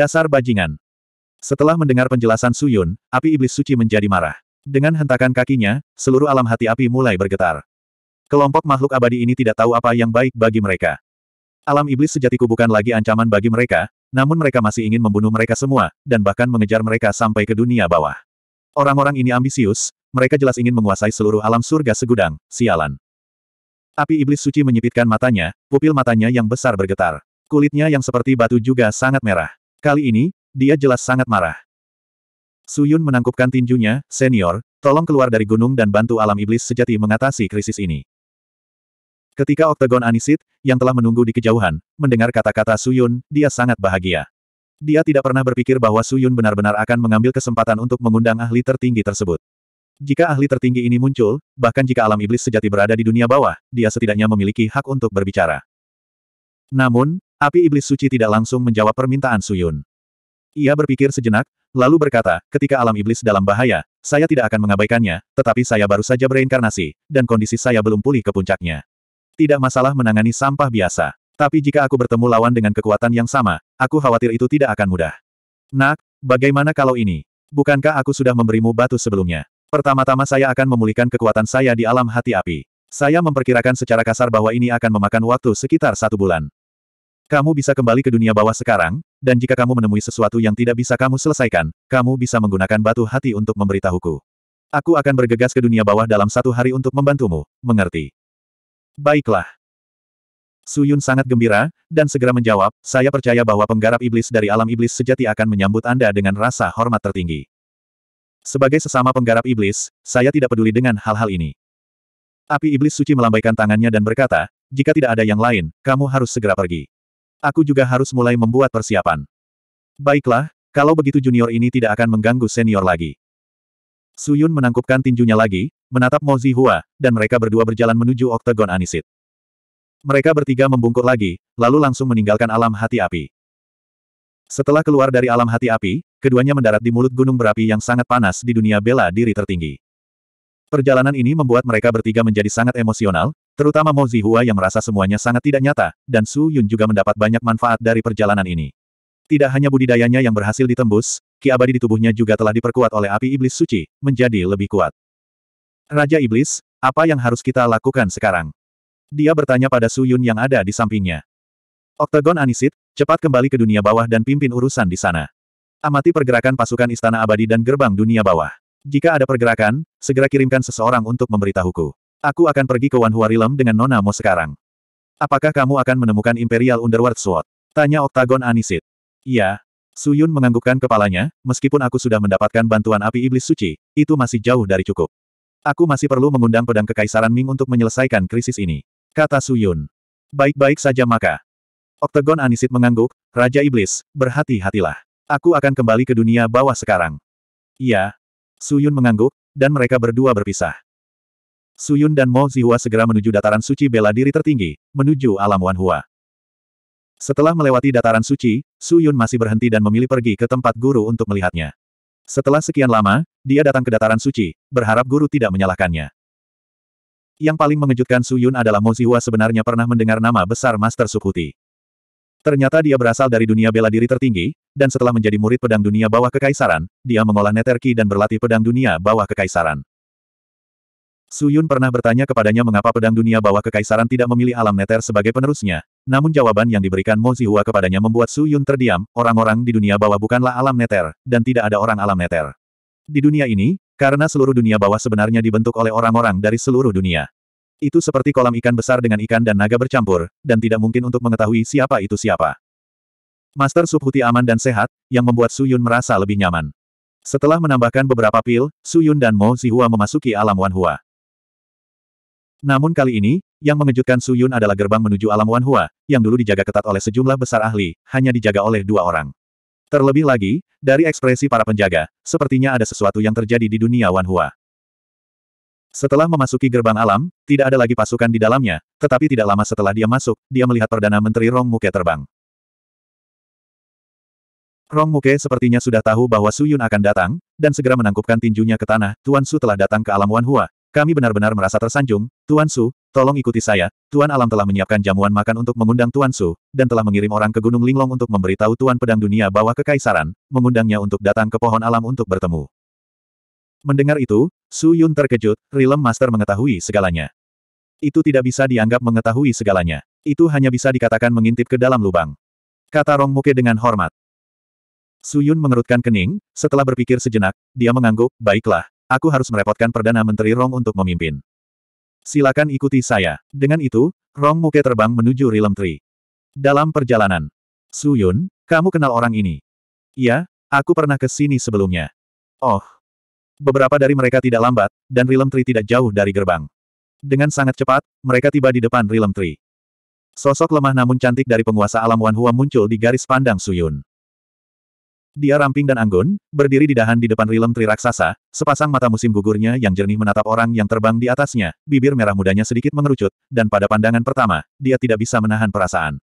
Dasar bajingan. Setelah mendengar penjelasan Suyun, api iblis suci menjadi marah. Dengan hentakan kakinya, seluruh alam hati api mulai bergetar. Kelompok makhluk abadi ini tidak tahu apa yang baik bagi mereka. Alam iblis sejati bukan lagi ancaman bagi mereka, namun mereka masih ingin membunuh mereka semua, dan bahkan mengejar mereka sampai ke dunia bawah. Orang-orang ini ambisius, mereka jelas ingin menguasai seluruh alam surga segudang, sialan. Api iblis suci menyipitkan matanya, pupil matanya yang besar bergetar. Kulitnya yang seperti batu juga sangat merah. Kali ini, dia jelas sangat marah. Suyun menangkupkan tinjunya, senior, tolong keluar dari gunung dan bantu alam iblis sejati mengatasi krisis ini. Ketika Oktagon Anisit, yang telah menunggu di kejauhan, mendengar kata-kata Suyun, dia sangat bahagia. Dia tidak pernah berpikir bahwa Suyun benar-benar akan mengambil kesempatan untuk mengundang ahli tertinggi tersebut. Jika ahli tertinggi ini muncul, bahkan jika alam iblis sejati berada di dunia bawah, dia setidaknya memiliki hak untuk berbicara. Namun, Api Iblis Suci tidak langsung menjawab permintaan Suyun. Ia berpikir sejenak, lalu berkata, ketika alam iblis dalam bahaya, saya tidak akan mengabaikannya, tetapi saya baru saja bereinkarnasi, dan kondisi saya belum pulih ke puncaknya. Tidak masalah menangani sampah biasa. Tapi jika aku bertemu lawan dengan kekuatan yang sama, aku khawatir itu tidak akan mudah. Nak, bagaimana kalau ini? Bukankah aku sudah memberimu batu sebelumnya? Pertama-tama saya akan memulihkan kekuatan saya di alam hati api. Saya memperkirakan secara kasar bahwa ini akan memakan waktu sekitar satu bulan. Kamu bisa kembali ke dunia bawah sekarang, dan jika kamu menemui sesuatu yang tidak bisa kamu selesaikan, kamu bisa menggunakan batu hati untuk memberitahuku. Aku akan bergegas ke dunia bawah dalam satu hari untuk membantumu, mengerti? Baiklah. Suyun sangat gembira, dan segera menjawab, saya percaya bahwa penggarap iblis dari alam iblis sejati akan menyambut Anda dengan rasa hormat tertinggi. Sebagai sesama penggarap iblis, saya tidak peduli dengan hal-hal ini. Api iblis suci melambaikan tangannya dan berkata, jika tidak ada yang lain, kamu harus segera pergi. Aku juga harus mulai membuat persiapan. Baiklah, kalau begitu junior ini tidak akan mengganggu senior lagi. Suyun menangkupkan tinjunya lagi, menatap Mo Zihua, dan mereka berdua berjalan menuju oktagon Anisit. Mereka bertiga membungkuk lagi, lalu langsung meninggalkan alam hati api. Setelah keluar dari alam hati api, keduanya mendarat di mulut gunung berapi yang sangat panas di dunia bela diri tertinggi. Perjalanan ini membuat mereka bertiga menjadi sangat emosional, Terutama Mo Zihua yang merasa semuanya sangat tidak nyata, dan Su Yun juga mendapat banyak manfaat dari perjalanan ini. Tidak hanya budidayanya yang berhasil ditembus, ki abadi di tubuhnya juga telah diperkuat oleh api iblis suci, menjadi lebih kuat. Raja Iblis, apa yang harus kita lakukan sekarang? Dia bertanya pada Su Yun yang ada di sampingnya. Oktagon Anisit, cepat kembali ke dunia bawah dan pimpin urusan di sana. Amati pergerakan pasukan Istana Abadi dan Gerbang Dunia Bawah. Jika ada pergerakan, segera kirimkan seseorang untuk memberitahuku. Aku akan pergi ke Wan Huarilem dengan Nona Mo sekarang. Apakah kamu akan menemukan Imperial Underworld Sword? Tanya Oktagon Anisit. Iya. Suyun menganggukkan kepalanya, meskipun aku sudah mendapatkan bantuan api iblis suci, itu masih jauh dari cukup. Aku masih perlu mengundang pedang kekaisaran Ming untuk menyelesaikan krisis ini. Kata Suyun. Baik-baik saja maka. Oktagon Anisit mengangguk, Raja Iblis, berhati-hatilah. Aku akan kembali ke dunia bawah sekarang. Iya. Suyun mengangguk, dan mereka berdua berpisah. Suyun dan Mo Zihua segera menuju dataran suci bela diri tertinggi, menuju alam Hua. Setelah melewati dataran suci, Suyun masih berhenti dan memilih pergi ke tempat guru untuk melihatnya. Setelah sekian lama, dia datang ke dataran suci, berharap guru tidak menyalahkannya. Yang paling mengejutkan Suyun adalah Mo Zihua sebenarnya pernah mendengar nama besar Master Sukuti. Ternyata dia berasal dari dunia bela diri tertinggi, dan setelah menjadi murid pedang dunia bawah kekaisaran, dia mengolah neterki dan berlatih pedang dunia bawah kekaisaran. Su Yun pernah bertanya kepadanya mengapa pedang dunia bawah kekaisaran tidak memilih alam neter sebagai penerusnya, namun jawaban yang diberikan Mo Zihua kepadanya membuat Su Yun terdiam, orang-orang di dunia bawah bukanlah alam neter, dan tidak ada orang alam neter. Di dunia ini, karena seluruh dunia bawah sebenarnya dibentuk oleh orang-orang dari seluruh dunia. Itu seperti kolam ikan besar dengan ikan dan naga bercampur, dan tidak mungkin untuk mengetahui siapa itu siapa. Master Subhuti aman dan sehat, yang membuat Su Yun merasa lebih nyaman. Setelah menambahkan beberapa pil, Su Yun dan Mo Zihua memasuki alam Wanhua. Namun kali ini, yang mengejutkan Su Yun adalah gerbang menuju alam Wan Hua, yang dulu dijaga ketat oleh sejumlah besar ahli, hanya dijaga oleh dua orang. Terlebih lagi, dari ekspresi para penjaga, sepertinya ada sesuatu yang terjadi di dunia Wan Hua. Setelah memasuki gerbang alam, tidak ada lagi pasukan di dalamnya, tetapi tidak lama setelah dia masuk, dia melihat Perdana Menteri Rong Muke terbang. Rong Muke sepertinya sudah tahu bahwa Su Yun akan datang, dan segera menangkupkan tinjunya ke tanah, Tuan Su telah datang ke alam Wan Hua, kami benar-benar merasa tersanjung, Tuan Su, tolong ikuti saya, Tuan Alam telah menyiapkan jamuan makan untuk mengundang Tuan Su, dan telah mengirim orang ke Gunung Linglong untuk memberitahu Tuan Pedang Dunia bahwa kekaisaran, mengundangnya untuk datang ke pohon alam untuk bertemu. Mendengar itu, Su Yun terkejut, Rilem Master mengetahui segalanya. Itu tidak bisa dianggap mengetahui segalanya. Itu hanya bisa dikatakan mengintip ke dalam lubang. Kata Rong Muke dengan hormat. Su Yun mengerutkan kening, setelah berpikir sejenak, dia mengangguk, baiklah, aku harus merepotkan Perdana Menteri Rong untuk memimpin. Silakan ikuti saya. Dengan itu, Rong Muke terbang menuju Realm Tree. Dalam perjalanan, Su Yun, kamu kenal orang ini? Iya, aku pernah ke sini sebelumnya. Oh. Beberapa dari mereka tidak lambat, dan Realm Tree tidak jauh dari gerbang. Dengan sangat cepat, mereka tiba di depan Realm Tree. Sosok lemah namun cantik dari penguasa alam Wan Hua muncul di garis pandang Su Yun. Dia ramping dan anggun, berdiri di dahan di depan rilem tri raksasa, sepasang mata musim gugurnya yang jernih menatap orang yang terbang di atasnya, bibir merah mudanya sedikit mengerucut, dan pada pandangan pertama, dia tidak bisa menahan perasaan.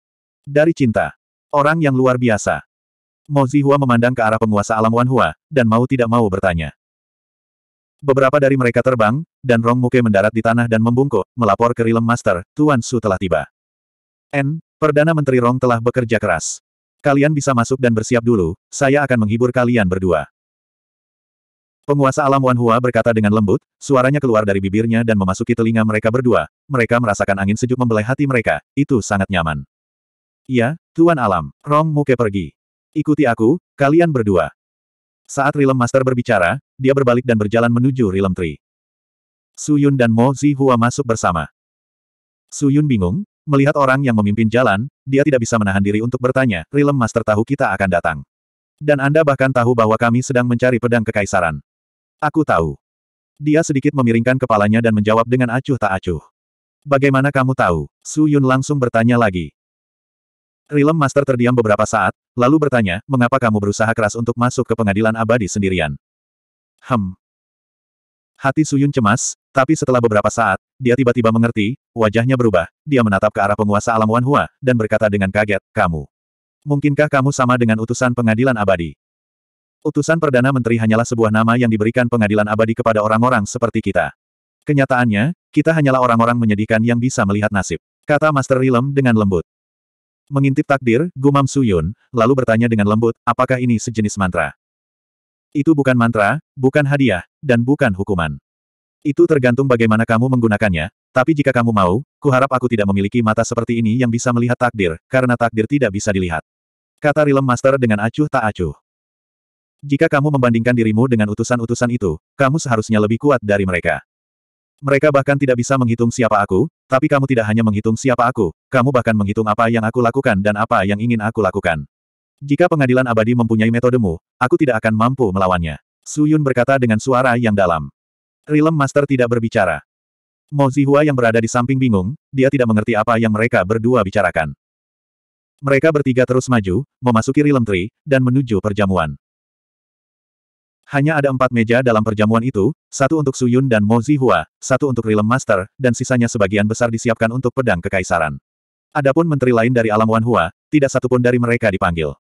Dari cinta. Orang yang luar biasa. Mo Zihua memandang ke arah penguasa alam Wan Hua dan mau tidak mau bertanya. Beberapa dari mereka terbang, dan Rong Muke mendarat di tanah dan membungkuk, melapor ke Rilem Master, Tuan Su telah tiba. N. Perdana Menteri Rong telah bekerja keras. Kalian bisa masuk dan bersiap dulu, saya akan menghibur kalian berdua. Penguasa alam Wan Hua berkata dengan lembut, suaranya keluar dari bibirnya dan memasuki telinga mereka berdua. Mereka merasakan angin sejuk membelai hati mereka, itu sangat nyaman. Ya, Tuan Alam, Rong Muke pergi. Ikuti aku, kalian berdua. Saat Rilem Master berbicara, dia berbalik dan berjalan menuju Rilem Tree. Suyun dan Mo Zihua masuk bersama. Suyun bingung, Melihat orang yang memimpin jalan, dia tidak bisa menahan diri untuk bertanya, Realm Master tahu kita akan datang. Dan Anda bahkan tahu bahwa kami sedang mencari pedang kekaisaran. Aku tahu. Dia sedikit memiringkan kepalanya dan menjawab dengan acuh tak acuh. Bagaimana kamu tahu? Su Yun langsung bertanya lagi. Realm Master terdiam beberapa saat, lalu bertanya, mengapa kamu berusaha keras untuk masuk ke pengadilan abadi sendirian? Hem. Hati Su Yun cemas, tapi setelah beberapa saat, dia tiba-tiba mengerti, wajahnya berubah, dia menatap ke arah penguasa alam Wan Hua, dan berkata dengan kaget, kamu. Mungkinkah kamu sama dengan utusan pengadilan abadi? Utusan Perdana Menteri hanyalah sebuah nama yang diberikan pengadilan abadi kepada orang-orang seperti kita. Kenyataannya, kita hanyalah orang-orang menyedihkan yang bisa melihat nasib. Kata Master Rilem dengan lembut. Mengintip takdir, gumam Suyun, lalu bertanya dengan lembut, apakah ini sejenis mantra? Itu bukan mantra, bukan hadiah, dan bukan hukuman. Itu tergantung bagaimana kamu menggunakannya, tapi jika kamu mau, kuharap aku tidak memiliki mata seperti ini yang bisa melihat takdir, karena takdir tidak bisa dilihat. Kata Rilem Master dengan acuh tak acuh. Jika kamu membandingkan dirimu dengan utusan-utusan itu, kamu seharusnya lebih kuat dari mereka. Mereka bahkan tidak bisa menghitung siapa aku, tapi kamu tidak hanya menghitung siapa aku, kamu bahkan menghitung apa yang aku lakukan dan apa yang ingin aku lakukan. Jika pengadilan abadi mempunyai metodemu, aku tidak akan mampu melawannya. Suyun berkata dengan suara yang dalam. Rilem Master tidak berbicara. Mo Zihua yang berada di samping bingung, dia tidak mengerti apa yang mereka berdua bicarakan. Mereka bertiga terus maju, memasuki Rilem Tri, dan menuju perjamuan. Hanya ada empat meja dalam perjamuan itu, satu untuk Suyun dan Mo Zihua, satu untuk Rilem Master, dan sisanya sebagian besar disiapkan untuk pedang kekaisaran. Adapun menteri lain dari alam Wanhua, tidak satupun dari mereka dipanggil.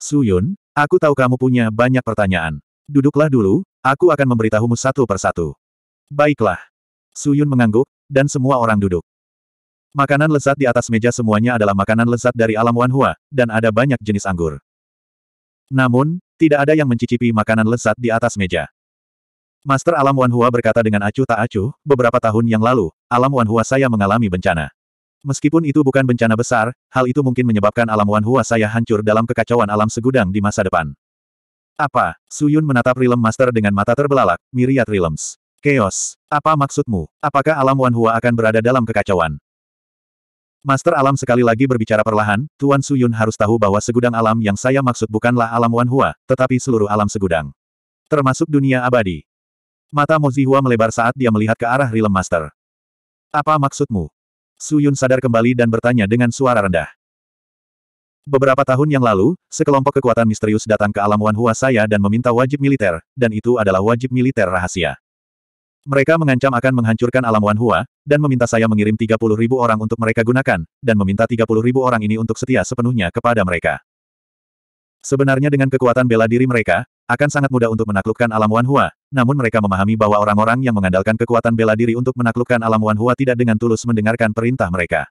Suyun, aku tahu kamu punya banyak pertanyaan. Duduklah dulu, Aku akan memberitahumu satu persatu. Baiklah. Suyun mengangguk, dan semua orang duduk. Makanan lezat di atas meja semuanya adalah makanan lezat dari alam Wanhua, dan ada banyak jenis anggur. Namun, tidak ada yang mencicipi makanan lezat di atas meja. Master alam Wanhua berkata dengan acuh tak acuh, beberapa tahun yang lalu, alam Wanhua saya mengalami bencana. Meskipun itu bukan bencana besar, hal itu mungkin menyebabkan alam Wanhua saya hancur dalam kekacauan alam segudang di masa depan. Apa? Suyun menatap Realm Master dengan mata terbelalak, miriat Realms. Chaos. Apa maksudmu? Apakah alam Wanhua akan berada dalam kekacauan? Master alam sekali lagi berbicara perlahan, Tuan Suyun harus tahu bahwa segudang alam yang saya maksud bukanlah alam Wanhua, tetapi seluruh alam segudang. Termasuk dunia abadi. Mata Mozihua melebar saat dia melihat ke arah Realm Master. Apa maksudmu? Suyun sadar kembali dan bertanya dengan suara rendah. Beberapa tahun yang lalu, sekelompok kekuatan misterius datang ke alam Wanhua saya dan meminta wajib militer, dan itu adalah wajib militer rahasia. Mereka mengancam akan menghancurkan alam Wanhua, dan meminta saya mengirim 30 ribu orang untuk mereka gunakan, dan meminta 30 ribu orang ini untuk setia sepenuhnya kepada mereka. Sebenarnya dengan kekuatan bela diri mereka, akan sangat mudah untuk menaklukkan alam Wanhua, namun mereka memahami bahwa orang-orang yang mengandalkan kekuatan bela diri untuk menaklukkan alam Wanhua tidak dengan tulus mendengarkan perintah mereka.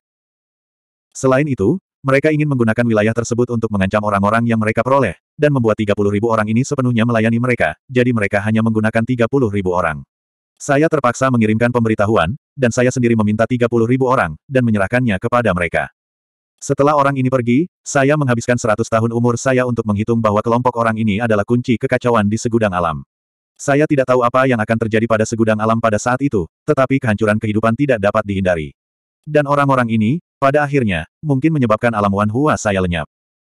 Selain itu, mereka ingin menggunakan wilayah tersebut untuk mengancam orang-orang yang mereka peroleh, dan membuat 30 ribu orang ini sepenuhnya melayani mereka, jadi mereka hanya menggunakan 30 ribu orang. Saya terpaksa mengirimkan pemberitahuan, dan saya sendiri meminta 30 ribu orang, dan menyerahkannya kepada mereka. Setelah orang ini pergi, saya menghabiskan 100 tahun umur saya untuk menghitung bahwa kelompok orang ini adalah kunci kekacauan di segudang alam. Saya tidak tahu apa yang akan terjadi pada segudang alam pada saat itu, tetapi kehancuran kehidupan tidak dapat dihindari. Dan orang-orang ini, pada akhirnya, mungkin menyebabkan alam Wan Hua saya lenyap.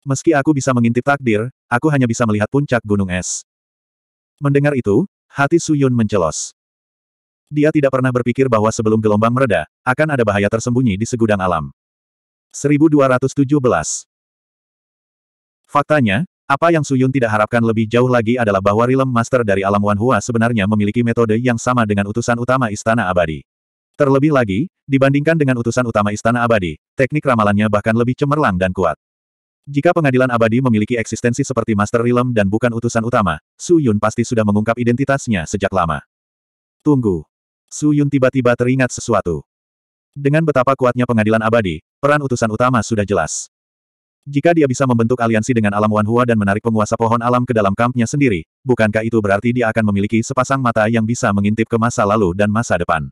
Meski aku bisa mengintip takdir, aku hanya bisa melihat puncak gunung es. Mendengar itu, hati Suyun mencelos. Dia tidak pernah berpikir bahwa sebelum gelombang mereda, akan ada bahaya tersembunyi di segudang alam. 1217 Faktanya, apa yang Suyun tidak harapkan lebih jauh lagi adalah bahwa Rilem Master dari alam Wan Hua sebenarnya memiliki metode yang sama dengan utusan utama Istana Abadi. Terlebih lagi, dibandingkan dengan utusan utama Istana Abadi, teknik ramalannya bahkan lebih cemerlang dan kuat. Jika pengadilan abadi memiliki eksistensi seperti Master Realm dan bukan utusan utama, Su Yun pasti sudah mengungkap identitasnya sejak lama. Tunggu. Su Yun tiba-tiba teringat sesuatu. Dengan betapa kuatnya pengadilan abadi, peran utusan utama sudah jelas. Jika dia bisa membentuk aliansi dengan alam Hua dan menarik penguasa pohon alam ke dalam kampnya sendiri, bukankah itu berarti dia akan memiliki sepasang mata yang bisa mengintip ke masa lalu dan masa depan?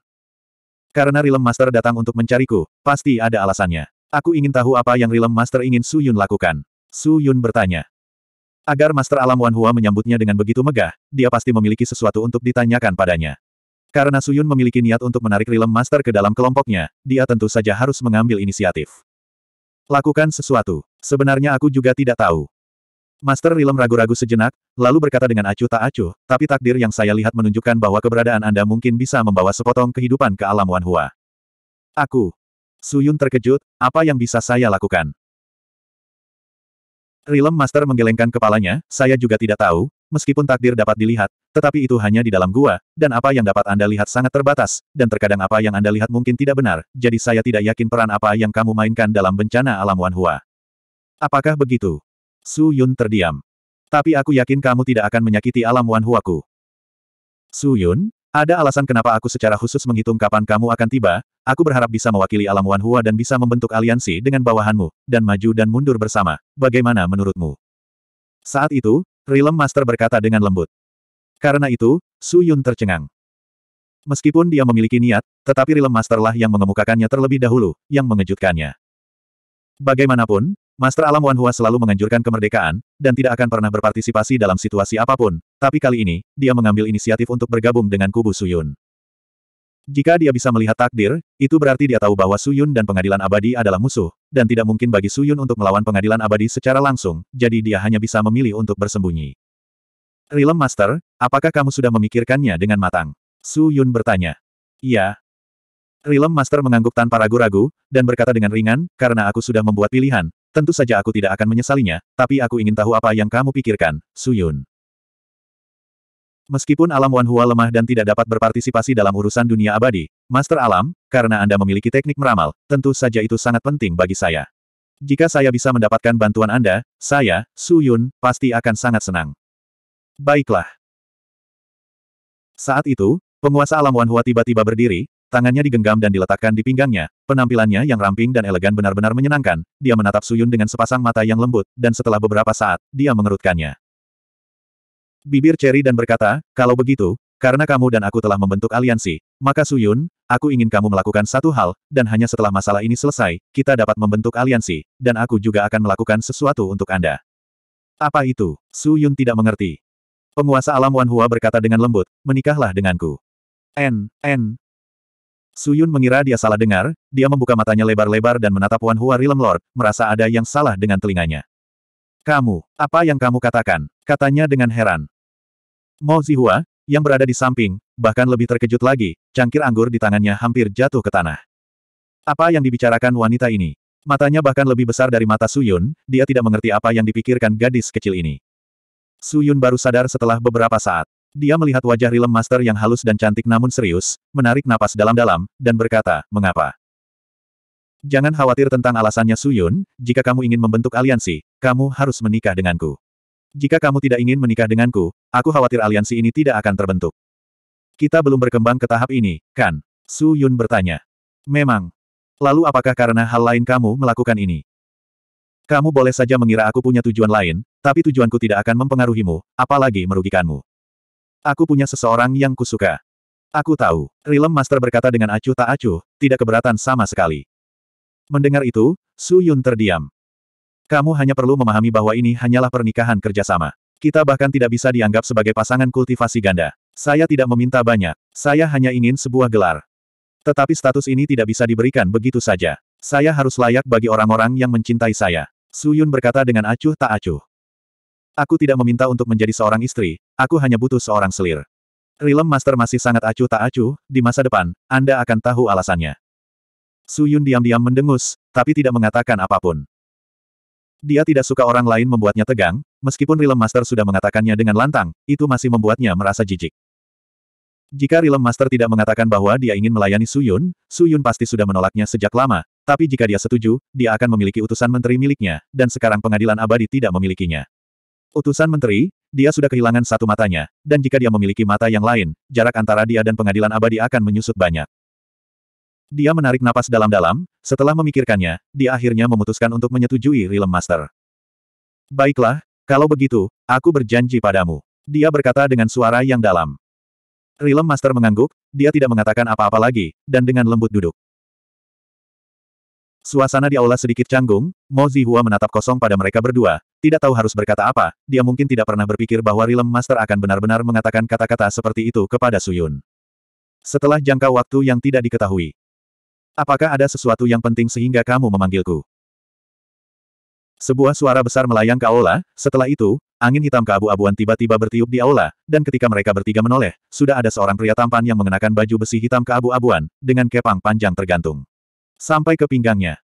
Karena Rilem Master datang untuk mencariku, pasti ada alasannya. Aku ingin tahu apa yang Rilem Master ingin Su Yun lakukan. Su Yun bertanya. Agar Master Alam Wan Hua menyambutnya dengan begitu megah, dia pasti memiliki sesuatu untuk ditanyakan padanya. Karena Su Yun memiliki niat untuk menarik Rilem Master ke dalam kelompoknya, dia tentu saja harus mengambil inisiatif. Lakukan sesuatu. Sebenarnya aku juga tidak tahu. Master Rilem ragu-ragu sejenak, lalu berkata dengan acuh tak acuh, tapi takdir yang saya lihat menunjukkan bahwa keberadaan Anda mungkin bisa membawa sepotong kehidupan ke alam Wanhua. Aku. Suyun terkejut, apa yang bisa saya lakukan? Rilem Master menggelengkan kepalanya, saya juga tidak tahu, meskipun takdir dapat dilihat, tetapi itu hanya di dalam gua, dan apa yang dapat Anda lihat sangat terbatas, dan terkadang apa yang Anda lihat mungkin tidak benar, jadi saya tidak yakin peran apa yang kamu mainkan dalam bencana alam Wanhua. Apakah begitu? Su Yun terdiam. Tapi aku yakin kamu tidak akan menyakiti alam Wan Huaku. Su Yun, ada alasan kenapa aku secara khusus menghitung kapan kamu akan tiba, aku berharap bisa mewakili alam Wan Hua dan bisa membentuk aliansi dengan bawahanmu, dan maju dan mundur bersama. Bagaimana menurutmu? Saat itu, Rilem Master berkata dengan lembut. Karena itu, Su Yun tercengang. Meskipun dia memiliki niat, tetapi Rilem Master lah yang mengemukakannya terlebih dahulu, yang mengejutkannya. Bagaimanapun, Master Alam Wan Hua selalu menganjurkan kemerdekaan, dan tidak akan pernah berpartisipasi dalam situasi apapun, tapi kali ini, dia mengambil inisiatif untuk bergabung dengan kubu Suyun. Jika dia bisa melihat takdir, itu berarti dia tahu bahwa Suyun dan pengadilan abadi adalah musuh, dan tidak mungkin bagi Suyun untuk melawan pengadilan abadi secara langsung, jadi dia hanya bisa memilih untuk bersembunyi. Rilem Master, apakah kamu sudah memikirkannya dengan matang? Suyun bertanya. Iya, Rilem Master mengangguk tanpa ragu-ragu, dan berkata dengan ringan, karena aku sudah membuat pilihan, Tentu saja aku tidak akan menyesalinya, tapi aku ingin tahu apa yang kamu pikirkan, Suyun. Meskipun alam Wan Hua lemah dan tidak dapat berpartisipasi dalam urusan dunia abadi, Master Alam, karena Anda memiliki teknik meramal, tentu saja itu sangat penting bagi saya. Jika saya bisa mendapatkan bantuan Anda, saya, Su Yun, pasti akan sangat senang. Baiklah. Saat itu, penguasa alam Wan Hua tiba-tiba berdiri, Tangannya digenggam dan diletakkan di pinggangnya, penampilannya yang ramping dan elegan benar-benar menyenangkan, dia menatap Suyun dengan sepasang mata yang lembut, dan setelah beberapa saat, dia mengerutkannya. Bibir Cherry dan berkata, kalau begitu, karena kamu dan aku telah membentuk aliansi, maka Suyun, aku ingin kamu melakukan satu hal, dan hanya setelah masalah ini selesai, kita dapat membentuk aliansi, dan aku juga akan melakukan sesuatu untuk Anda. Apa itu? Suyun tidak mengerti. Penguasa alam Wanhua berkata dengan lembut, menikahlah denganku. N, N, Suyun mengira dia salah dengar, dia membuka matanya lebar-lebar dan menatap Wan Hua Realm Lord, merasa ada yang salah dengan telinganya. Kamu, apa yang kamu katakan? Katanya dengan heran. Mo Zihua, yang berada di samping, bahkan lebih terkejut lagi, cangkir anggur di tangannya hampir jatuh ke tanah. Apa yang dibicarakan wanita ini? Matanya bahkan lebih besar dari mata Suyun, dia tidak mengerti apa yang dipikirkan gadis kecil ini. Suyun baru sadar setelah beberapa saat. Dia melihat wajah Rilem Master yang halus dan cantik namun serius, menarik napas dalam-dalam, dan berkata, mengapa? Jangan khawatir tentang alasannya Suyun, jika kamu ingin membentuk aliansi, kamu harus menikah denganku. Jika kamu tidak ingin menikah denganku, aku khawatir aliansi ini tidak akan terbentuk. Kita belum berkembang ke tahap ini, kan? Su Yun bertanya. Memang. Lalu apakah karena hal lain kamu melakukan ini? Kamu boleh saja mengira aku punya tujuan lain, tapi tujuanku tidak akan mempengaruhimu, apalagi merugikanmu. Aku punya seseorang yang kusuka. Aku tahu, Rilem Master berkata dengan acuh tak acuh, tidak keberatan sama sekali. Mendengar itu, Su Yun terdiam. Kamu hanya perlu memahami bahwa ini hanyalah pernikahan kerjasama. Kita bahkan tidak bisa dianggap sebagai pasangan kultivasi ganda. Saya tidak meminta banyak. Saya hanya ingin sebuah gelar. Tetapi status ini tidak bisa diberikan begitu saja. Saya harus layak bagi orang-orang yang mencintai saya. Su Yun berkata dengan acuh tak acuh. Aku tidak meminta untuk menjadi seorang istri, Aku hanya butuh seorang selir. Rilem Master masih sangat acuh tak acuh, di masa depan, Anda akan tahu alasannya. Su Yun diam-diam mendengus, tapi tidak mengatakan apapun. Dia tidak suka orang lain membuatnya tegang, meskipun Rilem Master sudah mengatakannya dengan lantang, itu masih membuatnya merasa jijik. Jika Rilem Master tidak mengatakan bahwa dia ingin melayani Su Yun, Su Yun pasti sudah menolaknya sejak lama, tapi jika dia setuju, dia akan memiliki utusan menteri miliknya, dan sekarang pengadilan abadi tidak memilikinya. Utusan menteri, dia sudah kehilangan satu matanya, dan jika dia memiliki mata yang lain, jarak antara dia dan pengadilan abadi akan menyusut banyak. Dia menarik napas dalam-dalam, setelah memikirkannya, dia akhirnya memutuskan untuk menyetujui Realm Master. Baiklah, kalau begitu, aku berjanji padamu. Dia berkata dengan suara yang dalam. Realm Master mengangguk, dia tidak mengatakan apa-apa lagi, dan dengan lembut duduk. Suasana di aula sedikit canggung, Mo Zihua menatap kosong pada mereka berdua, tidak tahu harus berkata apa, dia mungkin tidak pernah berpikir bahwa Rilem Master akan benar-benar mengatakan kata-kata seperti itu kepada Suyun. Setelah jangka waktu yang tidak diketahui. Apakah ada sesuatu yang penting sehingga kamu memanggilku? Sebuah suara besar melayang ke aula, setelah itu, angin hitam keabu-abuan tiba-tiba bertiup di aula, dan ketika mereka bertiga menoleh, sudah ada seorang pria tampan yang mengenakan baju besi hitam keabu-abuan, dengan kepang panjang tergantung. Sampai ke pinggangnya.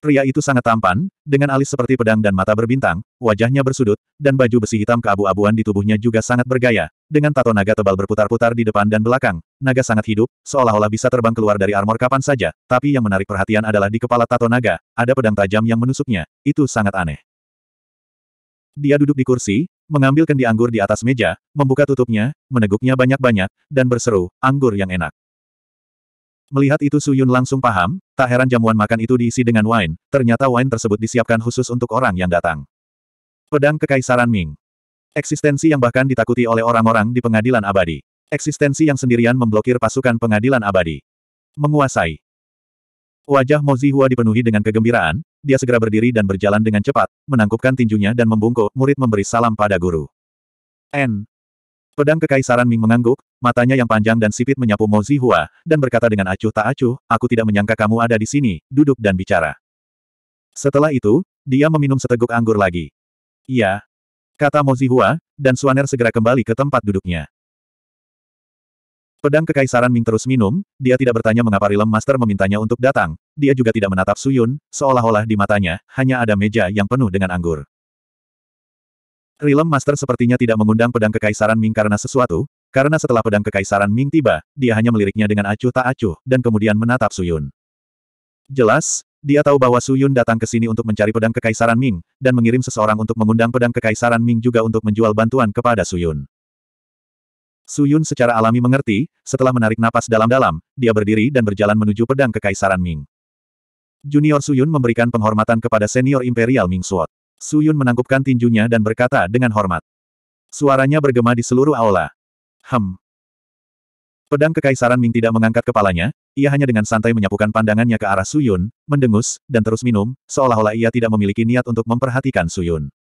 Pria itu sangat tampan, dengan alis seperti pedang dan mata berbintang, wajahnya bersudut, dan baju besi hitam keabu-abuan di tubuhnya juga sangat bergaya, dengan tato naga tebal berputar-putar di depan dan belakang. Naga sangat hidup, seolah-olah bisa terbang keluar dari armor kapan saja, tapi yang menarik perhatian adalah di kepala tato naga, ada pedang tajam yang menusuknya, itu sangat aneh. Dia duduk di kursi, mengambil kendi anggur di atas meja, membuka tutupnya, meneguknya banyak-banyak, dan berseru, anggur yang enak. Melihat itu Suyun langsung paham, tak heran jamuan makan itu diisi dengan wine, ternyata wine tersebut disiapkan khusus untuk orang yang datang. Pedang Kekaisaran Ming Eksistensi yang bahkan ditakuti oleh orang-orang di pengadilan abadi. Eksistensi yang sendirian memblokir pasukan pengadilan abadi. Menguasai. Wajah Zihua dipenuhi dengan kegembiraan, dia segera berdiri dan berjalan dengan cepat, menangkupkan tinjunya dan membungkuk, murid memberi salam pada guru. N. Pedang Kekaisaran Ming mengangguk, matanya yang panjang dan sipit menyapu Mo Zihua, dan berkata dengan acuh tak acuh, aku tidak menyangka kamu ada di sini, duduk dan bicara. Setelah itu, dia meminum seteguk anggur lagi. Iya, kata Mo Zihua, dan Suaner segera kembali ke tempat duduknya. Pedang Kekaisaran Ming terus minum, dia tidak bertanya mengapa Rilem Master memintanya untuk datang, dia juga tidak menatap Suyun, seolah-olah di matanya, hanya ada meja yang penuh dengan anggur. Rilem Master sepertinya tidak mengundang pedang kekaisaran Ming karena sesuatu, karena setelah pedang kekaisaran Ming tiba, dia hanya meliriknya dengan acuh tak acuh, dan kemudian menatap Suyun. Jelas, dia tahu bahwa Suyun datang ke sini untuk mencari pedang kekaisaran Ming, dan mengirim seseorang untuk mengundang pedang kekaisaran Ming juga untuk menjual bantuan kepada Suyun. Suyun secara alami mengerti, setelah menarik napas dalam-dalam, dia berdiri dan berjalan menuju pedang kekaisaran Ming. Junior Suyun memberikan penghormatan kepada senior Imperial Ming Suot. Suyun menangkupkan tinjunya dan berkata dengan hormat. Suaranya bergema di seluruh aula. Hem. Pedang Kekaisaran Ming tidak mengangkat kepalanya, ia hanya dengan santai menyapukan pandangannya ke arah Suyun, mendengus, dan terus minum, seolah-olah ia tidak memiliki niat untuk memperhatikan Suyun.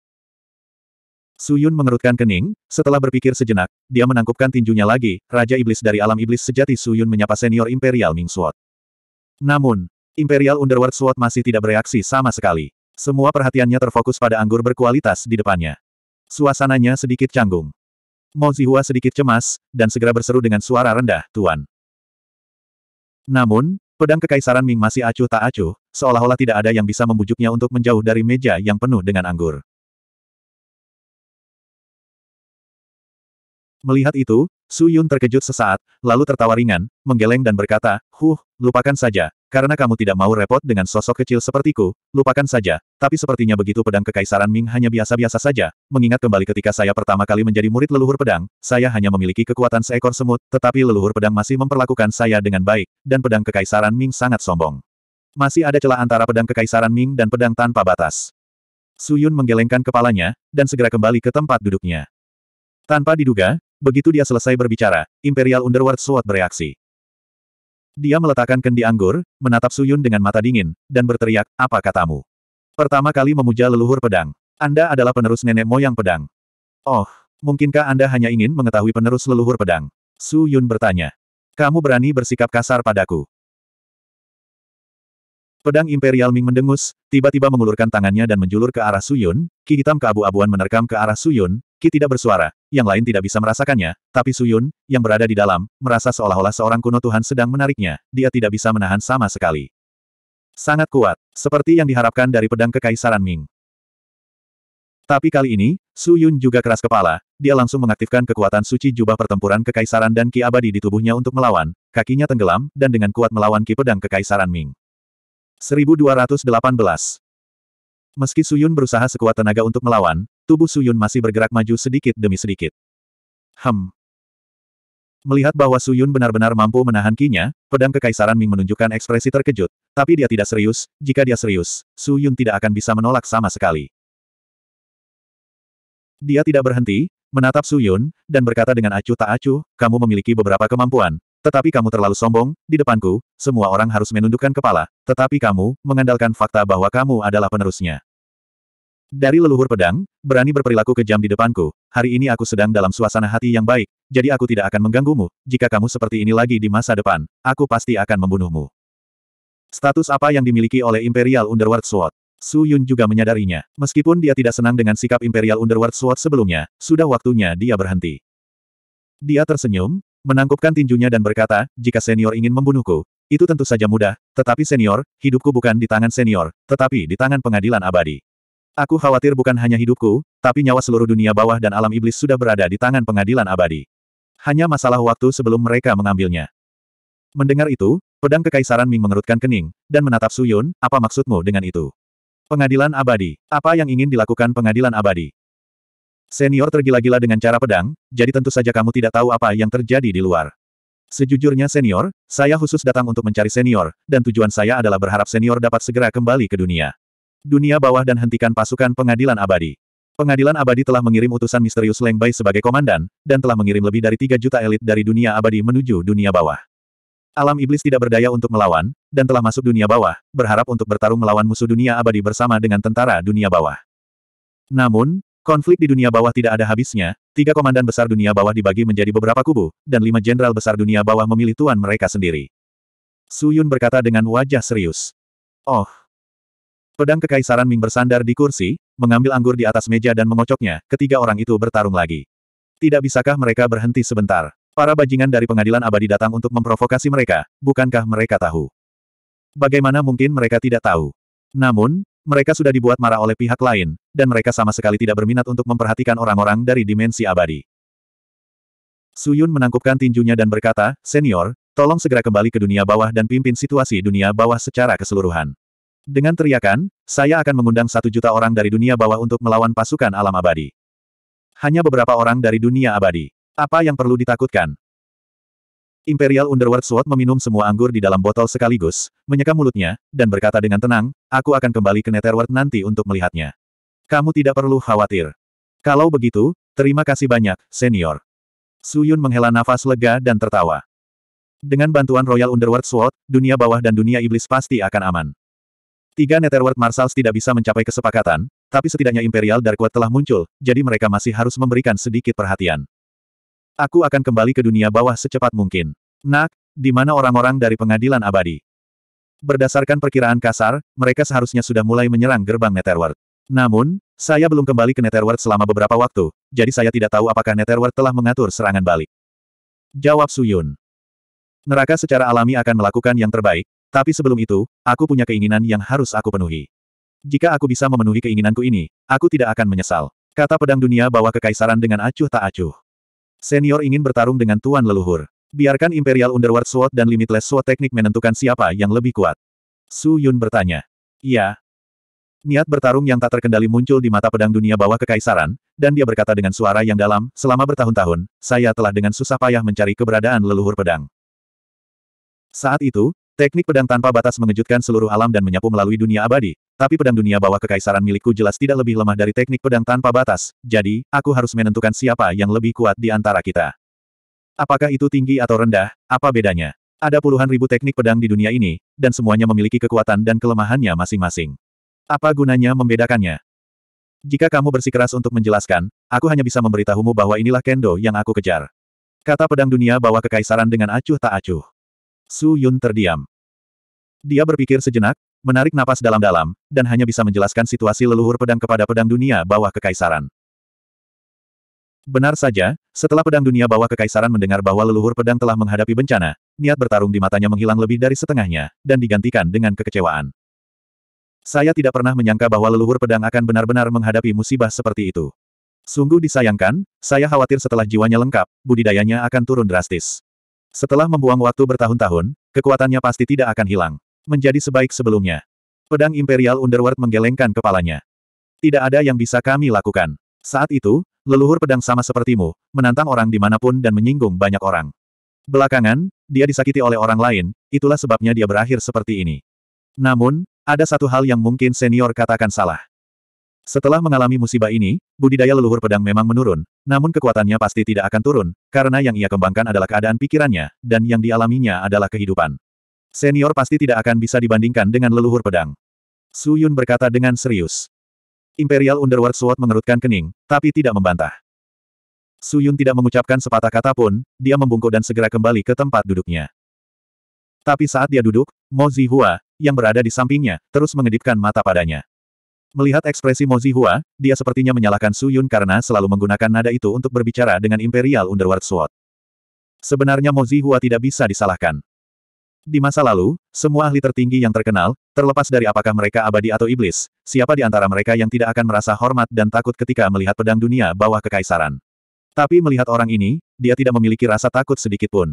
Suyun mengerutkan kening, setelah berpikir sejenak, dia menangkupkan tinjunya lagi, Raja Iblis dari alam iblis sejati Suyun menyapa senior Imperial Ming Sword. Namun, Imperial Underworld Sword masih tidak bereaksi sama sekali. Semua perhatiannya terfokus pada anggur berkualitas di depannya. Suasananya sedikit canggung. Mo Zihua sedikit cemas, dan segera berseru dengan suara rendah, Tuan. Namun, pedang kekaisaran Ming masih acuh tak acuh, seolah-olah tidak ada yang bisa membujuknya untuk menjauh dari meja yang penuh dengan anggur. Melihat itu, Su Yun terkejut sesaat, lalu tertawa ringan, menggeleng dan berkata, Huh, lupakan saja, karena kamu tidak mau repot dengan sosok kecil sepertiku, lupakan saja, tapi sepertinya begitu pedang kekaisaran Ming hanya biasa-biasa saja, mengingat kembali ketika saya pertama kali menjadi murid leluhur pedang, saya hanya memiliki kekuatan seekor semut, tetapi leluhur pedang masih memperlakukan saya dengan baik, dan pedang kekaisaran Ming sangat sombong. Masih ada celah antara pedang kekaisaran Ming dan pedang tanpa batas. Suyun menggelengkan kepalanya, dan segera kembali ke tempat duduknya. Tanpa diduga, begitu dia selesai berbicara, Imperial Underworld Sword bereaksi. Dia meletakkan kendi anggur, menatap Suyun dengan mata dingin, dan berteriak, apa katamu? Pertama kali memuja leluhur pedang. Anda adalah penerus nenek moyang pedang. Oh, mungkinkah Anda hanya ingin mengetahui penerus leluhur pedang? Su Yun bertanya. Kamu berani bersikap kasar padaku. Pedang Imperial Ming mendengus, tiba-tiba mengulurkan tangannya dan menjulur ke arah Suyun, ki hitam keabu-abuan menerkam ke arah Su Yun. Ki tidak bersuara, yang lain tidak bisa merasakannya, tapi Suyun, yang berada di dalam, merasa seolah-olah seorang kuno Tuhan sedang menariknya, dia tidak bisa menahan sama sekali. Sangat kuat, seperti yang diharapkan dari pedang kekaisaran Ming. Tapi kali ini, Su Yun juga keras kepala, dia langsung mengaktifkan kekuatan suci jubah pertempuran kekaisaran dan ki abadi di tubuhnya untuk melawan, kakinya tenggelam, dan dengan kuat melawan ki pedang kekaisaran Ming. 1218 Meski Su Yun berusaha sekuat tenaga untuk melawan, tubuh Suyun masih bergerak maju sedikit demi sedikit. Hem. Melihat bahwa Suyun benar-benar mampu menahan kinya, pedang kekaisaran Ming menunjukkan ekspresi terkejut, tapi dia tidak serius, jika dia serius, Suyun tidak akan bisa menolak sama sekali. Dia tidak berhenti, menatap Suyun, dan berkata dengan acuh tak acuh, kamu memiliki beberapa kemampuan, tetapi kamu terlalu sombong, di depanku, semua orang harus menundukkan kepala, tetapi kamu, mengandalkan fakta bahwa kamu adalah penerusnya. Dari leluhur pedang, berani berperilaku kejam di depanku, hari ini aku sedang dalam suasana hati yang baik, jadi aku tidak akan mengganggumu, jika kamu seperti ini lagi di masa depan, aku pasti akan membunuhmu. Status apa yang dimiliki oleh Imperial Underworld Sword? Su Yun juga menyadarinya, meskipun dia tidak senang dengan sikap Imperial Underworld Sword sebelumnya, sudah waktunya dia berhenti. Dia tersenyum, menangkupkan tinjunya dan berkata, jika senior ingin membunuhku, itu tentu saja mudah, tetapi senior, hidupku bukan di tangan senior, tetapi di tangan pengadilan abadi. Aku khawatir bukan hanya hidupku, tapi nyawa seluruh dunia bawah dan alam iblis sudah berada di tangan pengadilan abadi. Hanya masalah waktu sebelum mereka mengambilnya. Mendengar itu, pedang kekaisaran Ming mengerutkan kening, dan menatap Suyun, apa maksudmu dengan itu? Pengadilan abadi. Apa yang ingin dilakukan pengadilan abadi? Senior tergila-gila dengan cara pedang, jadi tentu saja kamu tidak tahu apa yang terjadi di luar. Sejujurnya senior, saya khusus datang untuk mencari senior, dan tujuan saya adalah berharap senior dapat segera kembali ke dunia. Dunia bawah dan hentikan pasukan pengadilan abadi. Pengadilan abadi telah mengirim utusan misterius Leng Bai sebagai komandan, dan telah mengirim lebih dari 3 juta elit dari dunia abadi menuju dunia bawah. Alam iblis tidak berdaya untuk melawan, dan telah masuk dunia bawah, berharap untuk bertarung melawan musuh dunia abadi bersama dengan tentara dunia bawah. Namun, konflik di dunia bawah tidak ada habisnya, tiga komandan besar dunia bawah dibagi menjadi beberapa kubu, dan lima jenderal besar dunia bawah memilih tuan mereka sendiri. Suyun berkata dengan wajah serius. Oh, Pedang Kekaisaran Ming bersandar di kursi, mengambil anggur di atas meja dan mengocoknya, ketiga orang itu bertarung lagi. Tidak bisakah mereka berhenti sebentar? Para bajingan dari pengadilan abadi datang untuk memprovokasi mereka, bukankah mereka tahu? Bagaimana mungkin mereka tidak tahu? Namun, mereka sudah dibuat marah oleh pihak lain, dan mereka sama sekali tidak berminat untuk memperhatikan orang-orang dari dimensi abadi. Suyun menangkupkan tinjunya dan berkata, Senior, tolong segera kembali ke dunia bawah dan pimpin situasi dunia bawah secara keseluruhan. Dengan teriakan, saya akan mengundang satu juta orang dari dunia bawah untuk melawan pasukan alam abadi. Hanya beberapa orang dari dunia abadi. Apa yang perlu ditakutkan? Imperial Underworld Sword meminum semua anggur di dalam botol sekaligus, menyeka mulutnya, dan berkata dengan tenang, aku akan kembali ke Netherworld nanti untuk melihatnya. Kamu tidak perlu khawatir. Kalau begitu, terima kasih banyak, senior. Suyun menghela nafas lega dan tertawa. Dengan bantuan Royal Underworld Sword, dunia bawah dan dunia iblis pasti akan aman. Tiga Netherworld Marshals tidak bisa mencapai kesepakatan, tapi setidaknya Imperial Darkwood telah muncul, jadi mereka masih harus memberikan sedikit perhatian. Aku akan kembali ke dunia bawah secepat mungkin. Nak, di mana orang-orang dari pengadilan abadi? Berdasarkan perkiraan kasar, mereka seharusnya sudah mulai menyerang gerbang Netherworld. Namun, saya belum kembali ke Netherworld selama beberapa waktu, jadi saya tidak tahu apakah Netherworld telah mengatur serangan balik. Jawab Suyun. Neraka secara alami akan melakukan yang terbaik, tapi sebelum itu, aku punya keinginan yang harus aku penuhi. Jika aku bisa memenuhi keinginanku ini, aku tidak akan menyesal. Kata pedang dunia bahwa kekaisaran dengan acuh tak acuh. Senior ingin bertarung dengan tuan leluhur. Biarkan Imperial Underworld Sword dan Limitless Sword teknik menentukan siapa yang lebih kuat. Su Yun bertanya. Iya. Niat bertarung yang tak terkendali muncul di mata pedang dunia bawah kekaisaran, dan dia berkata dengan suara yang dalam, selama bertahun-tahun, saya telah dengan susah payah mencari keberadaan leluhur pedang. Saat itu, Teknik pedang tanpa batas mengejutkan seluruh alam dan menyapu melalui dunia abadi, tapi pedang dunia bawah kekaisaran milikku jelas tidak lebih lemah dari teknik pedang tanpa batas, jadi, aku harus menentukan siapa yang lebih kuat di antara kita. Apakah itu tinggi atau rendah, apa bedanya? Ada puluhan ribu teknik pedang di dunia ini, dan semuanya memiliki kekuatan dan kelemahannya masing-masing. Apa gunanya membedakannya? Jika kamu bersikeras untuk menjelaskan, aku hanya bisa memberitahumu bahwa inilah kendo yang aku kejar. Kata pedang dunia bawah kekaisaran dengan acuh tak acuh. Su Yun terdiam. Dia berpikir sejenak, menarik napas dalam-dalam, dan hanya bisa menjelaskan situasi leluhur pedang kepada pedang dunia bawah kekaisaran. Benar saja, setelah pedang dunia bawah kekaisaran mendengar bahwa leluhur pedang telah menghadapi bencana, niat bertarung di matanya menghilang lebih dari setengahnya, dan digantikan dengan kekecewaan. Saya tidak pernah menyangka bahwa leluhur pedang akan benar-benar menghadapi musibah seperti itu. Sungguh disayangkan, saya khawatir setelah jiwanya lengkap, budidayanya akan turun drastis. Setelah membuang waktu bertahun-tahun, kekuatannya pasti tidak akan hilang. Menjadi sebaik sebelumnya. Pedang Imperial Underworld menggelengkan kepalanya. Tidak ada yang bisa kami lakukan. Saat itu, leluhur pedang sama sepertimu, menantang orang dimanapun dan menyinggung banyak orang. Belakangan, dia disakiti oleh orang lain, itulah sebabnya dia berakhir seperti ini. Namun, ada satu hal yang mungkin senior katakan salah. Setelah mengalami musibah ini, budidaya leluhur pedang memang menurun, namun kekuatannya pasti tidak akan turun, karena yang ia kembangkan adalah keadaan pikirannya, dan yang dialaminya adalah kehidupan. Senior pasti tidak akan bisa dibandingkan dengan leluhur pedang. Su Yun berkata dengan serius. Imperial Underworld Sword mengerutkan kening, tapi tidak membantah. Su Yun tidak mengucapkan sepatah kata pun, dia membungkuk dan segera kembali ke tempat duduknya. Tapi saat dia duduk, Mo Zihua, yang berada di sampingnya, terus mengedipkan mata padanya. Melihat ekspresi Mo Zihua, dia sepertinya menyalahkan Su Yun karena selalu menggunakan nada itu untuk berbicara dengan Imperial Underworld Sword. Sebenarnya Mo Zihua tidak bisa disalahkan. Di masa lalu, semua ahli tertinggi yang terkenal, terlepas dari apakah mereka abadi atau iblis, siapa di antara mereka yang tidak akan merasa hormat dan takut ketika melihat pedang dunia bawah kekaisaran. Tapi melihat orang ini, dia tidak memiliki rasa takut sedikitpun.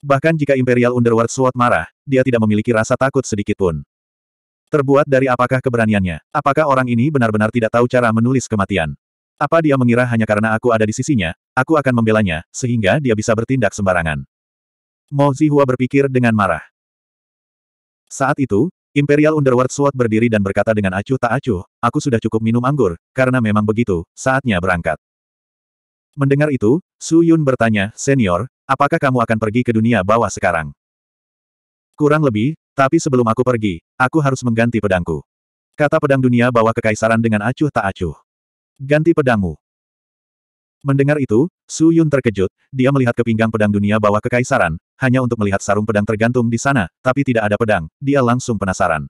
Bahkan jika Imperial Underworld Sword marah, dia tidak memiliki rasa takut sedikitpun. Terbuat dari apakah keberaniannya? Apakah orang ini benar-benar tidak tahu cara menulis kematian? Apa dia mengira hanya karena aku ada di sisinya, aku akan membelanya, sehingga dia bisa bertindak sembarangan? Mo Zihua berpikir dengan marah. Saat itu, Imperial Underworld Sword berdiri dan berkata dengan acuh tak acuh, aku sudah cukup minum anggur, karena memang begitu, saatnya berangkat. Mendengar itu, Su Yun bertanya, senior, apakah kamu akan pergi ke dunia bawah sekarang? Kurang lebih, tapi sebelum aku pergi, aku harus mengganti pedangku. Kata pedang dunia bawa kekaisaran dengan acuh tak acuh. Ganti pedangmu. Mendengar itu, Su Yun terkejut, dia melihat ke pinggang pedang dunia bawah kekaisaran, hanya untuk melihat sarung pedang tergantung di sana, tapi tidak ada pedang, dia langsung penasaran.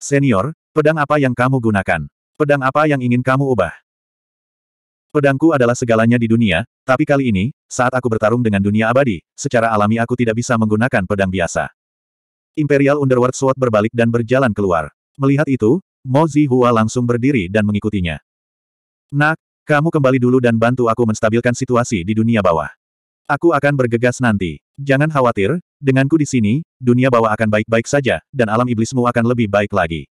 Senior, pedang apa yang kamu gunakan? Pedang apa yang ingin kamu ubah? Pedangku adalah segalanya di dunia, tapi kali ini, saat aku bertarung dengan dunia abadi, secara alami aku tidak bisa menggunakan pedang biasa. Imperial Underworld Sword berbalik dan berjalan keluar. Melihat itu, Mo Zihua langsung berdiri dan mengikutinya. Nak, kamu kembali dulu dan bantu aku menstabilkan situasi di dunia bawah. Aku akan bergegas nanti. Jangan khawatir, denganku di sini, dunia bawah akan baik-baik saja, dan alam iblismu akan lebih baik lagi.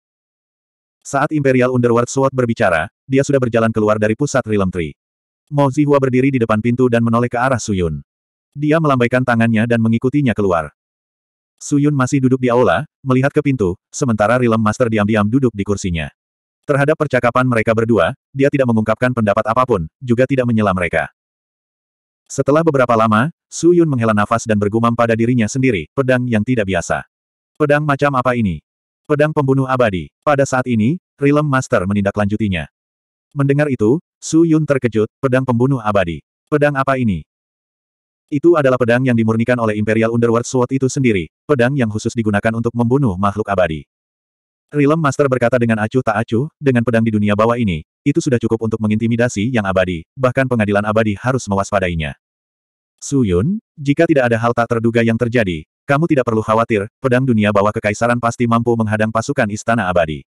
Saat Imperial Underworld Sword berbicara, dia sudah berjalan keluar dari pusat Realm Tree. Mo Zihua berdiri di depan pintu dan menoleh ke arah Suyun. Dia melambaikan tangannya dan mengikutinya keluar. Suyun masih duduk di aula, melihat ke pintu, sementara Rilem Master diam-diam duduk di kursinya. Terhadap percakapan mereka berdua, dia tidak mengungkapkan pendapat apapun, juga tidak menyela mereka. Setelah beberapa lama, Suyun menghela nafas dan bergumam pada dirinya sendiri, pedang yang tidak biasa. Pedang macam apa ini? Pedang pembunuh abadi. Pada saat ini, Rilem Master menindaklanjutinya. Mendengar itu, Suyun terkejut, pedang pembunuh abadi. Pedang apa ini? Itu adalah pedang yang dimurnikan oleh Imperial Underworld Sword itu sendiri, pedang yang khusus digunakan untuk membunuh makhluk abadi. Realm Master berkata dengan acuh tak acuh, dengan pedang di dunia bawah ini, itu sudah cukup untuk mengintimidasi yang abadi, bahkan pengadilan abadi harus mewaspadainya. Suyun, jika tidak ada hal tak terduga yang terjadi, kamu tidak perlu khawatir, pedang dunia bawah kekaisaran pasti mampu menghadang pasukan istana abadi.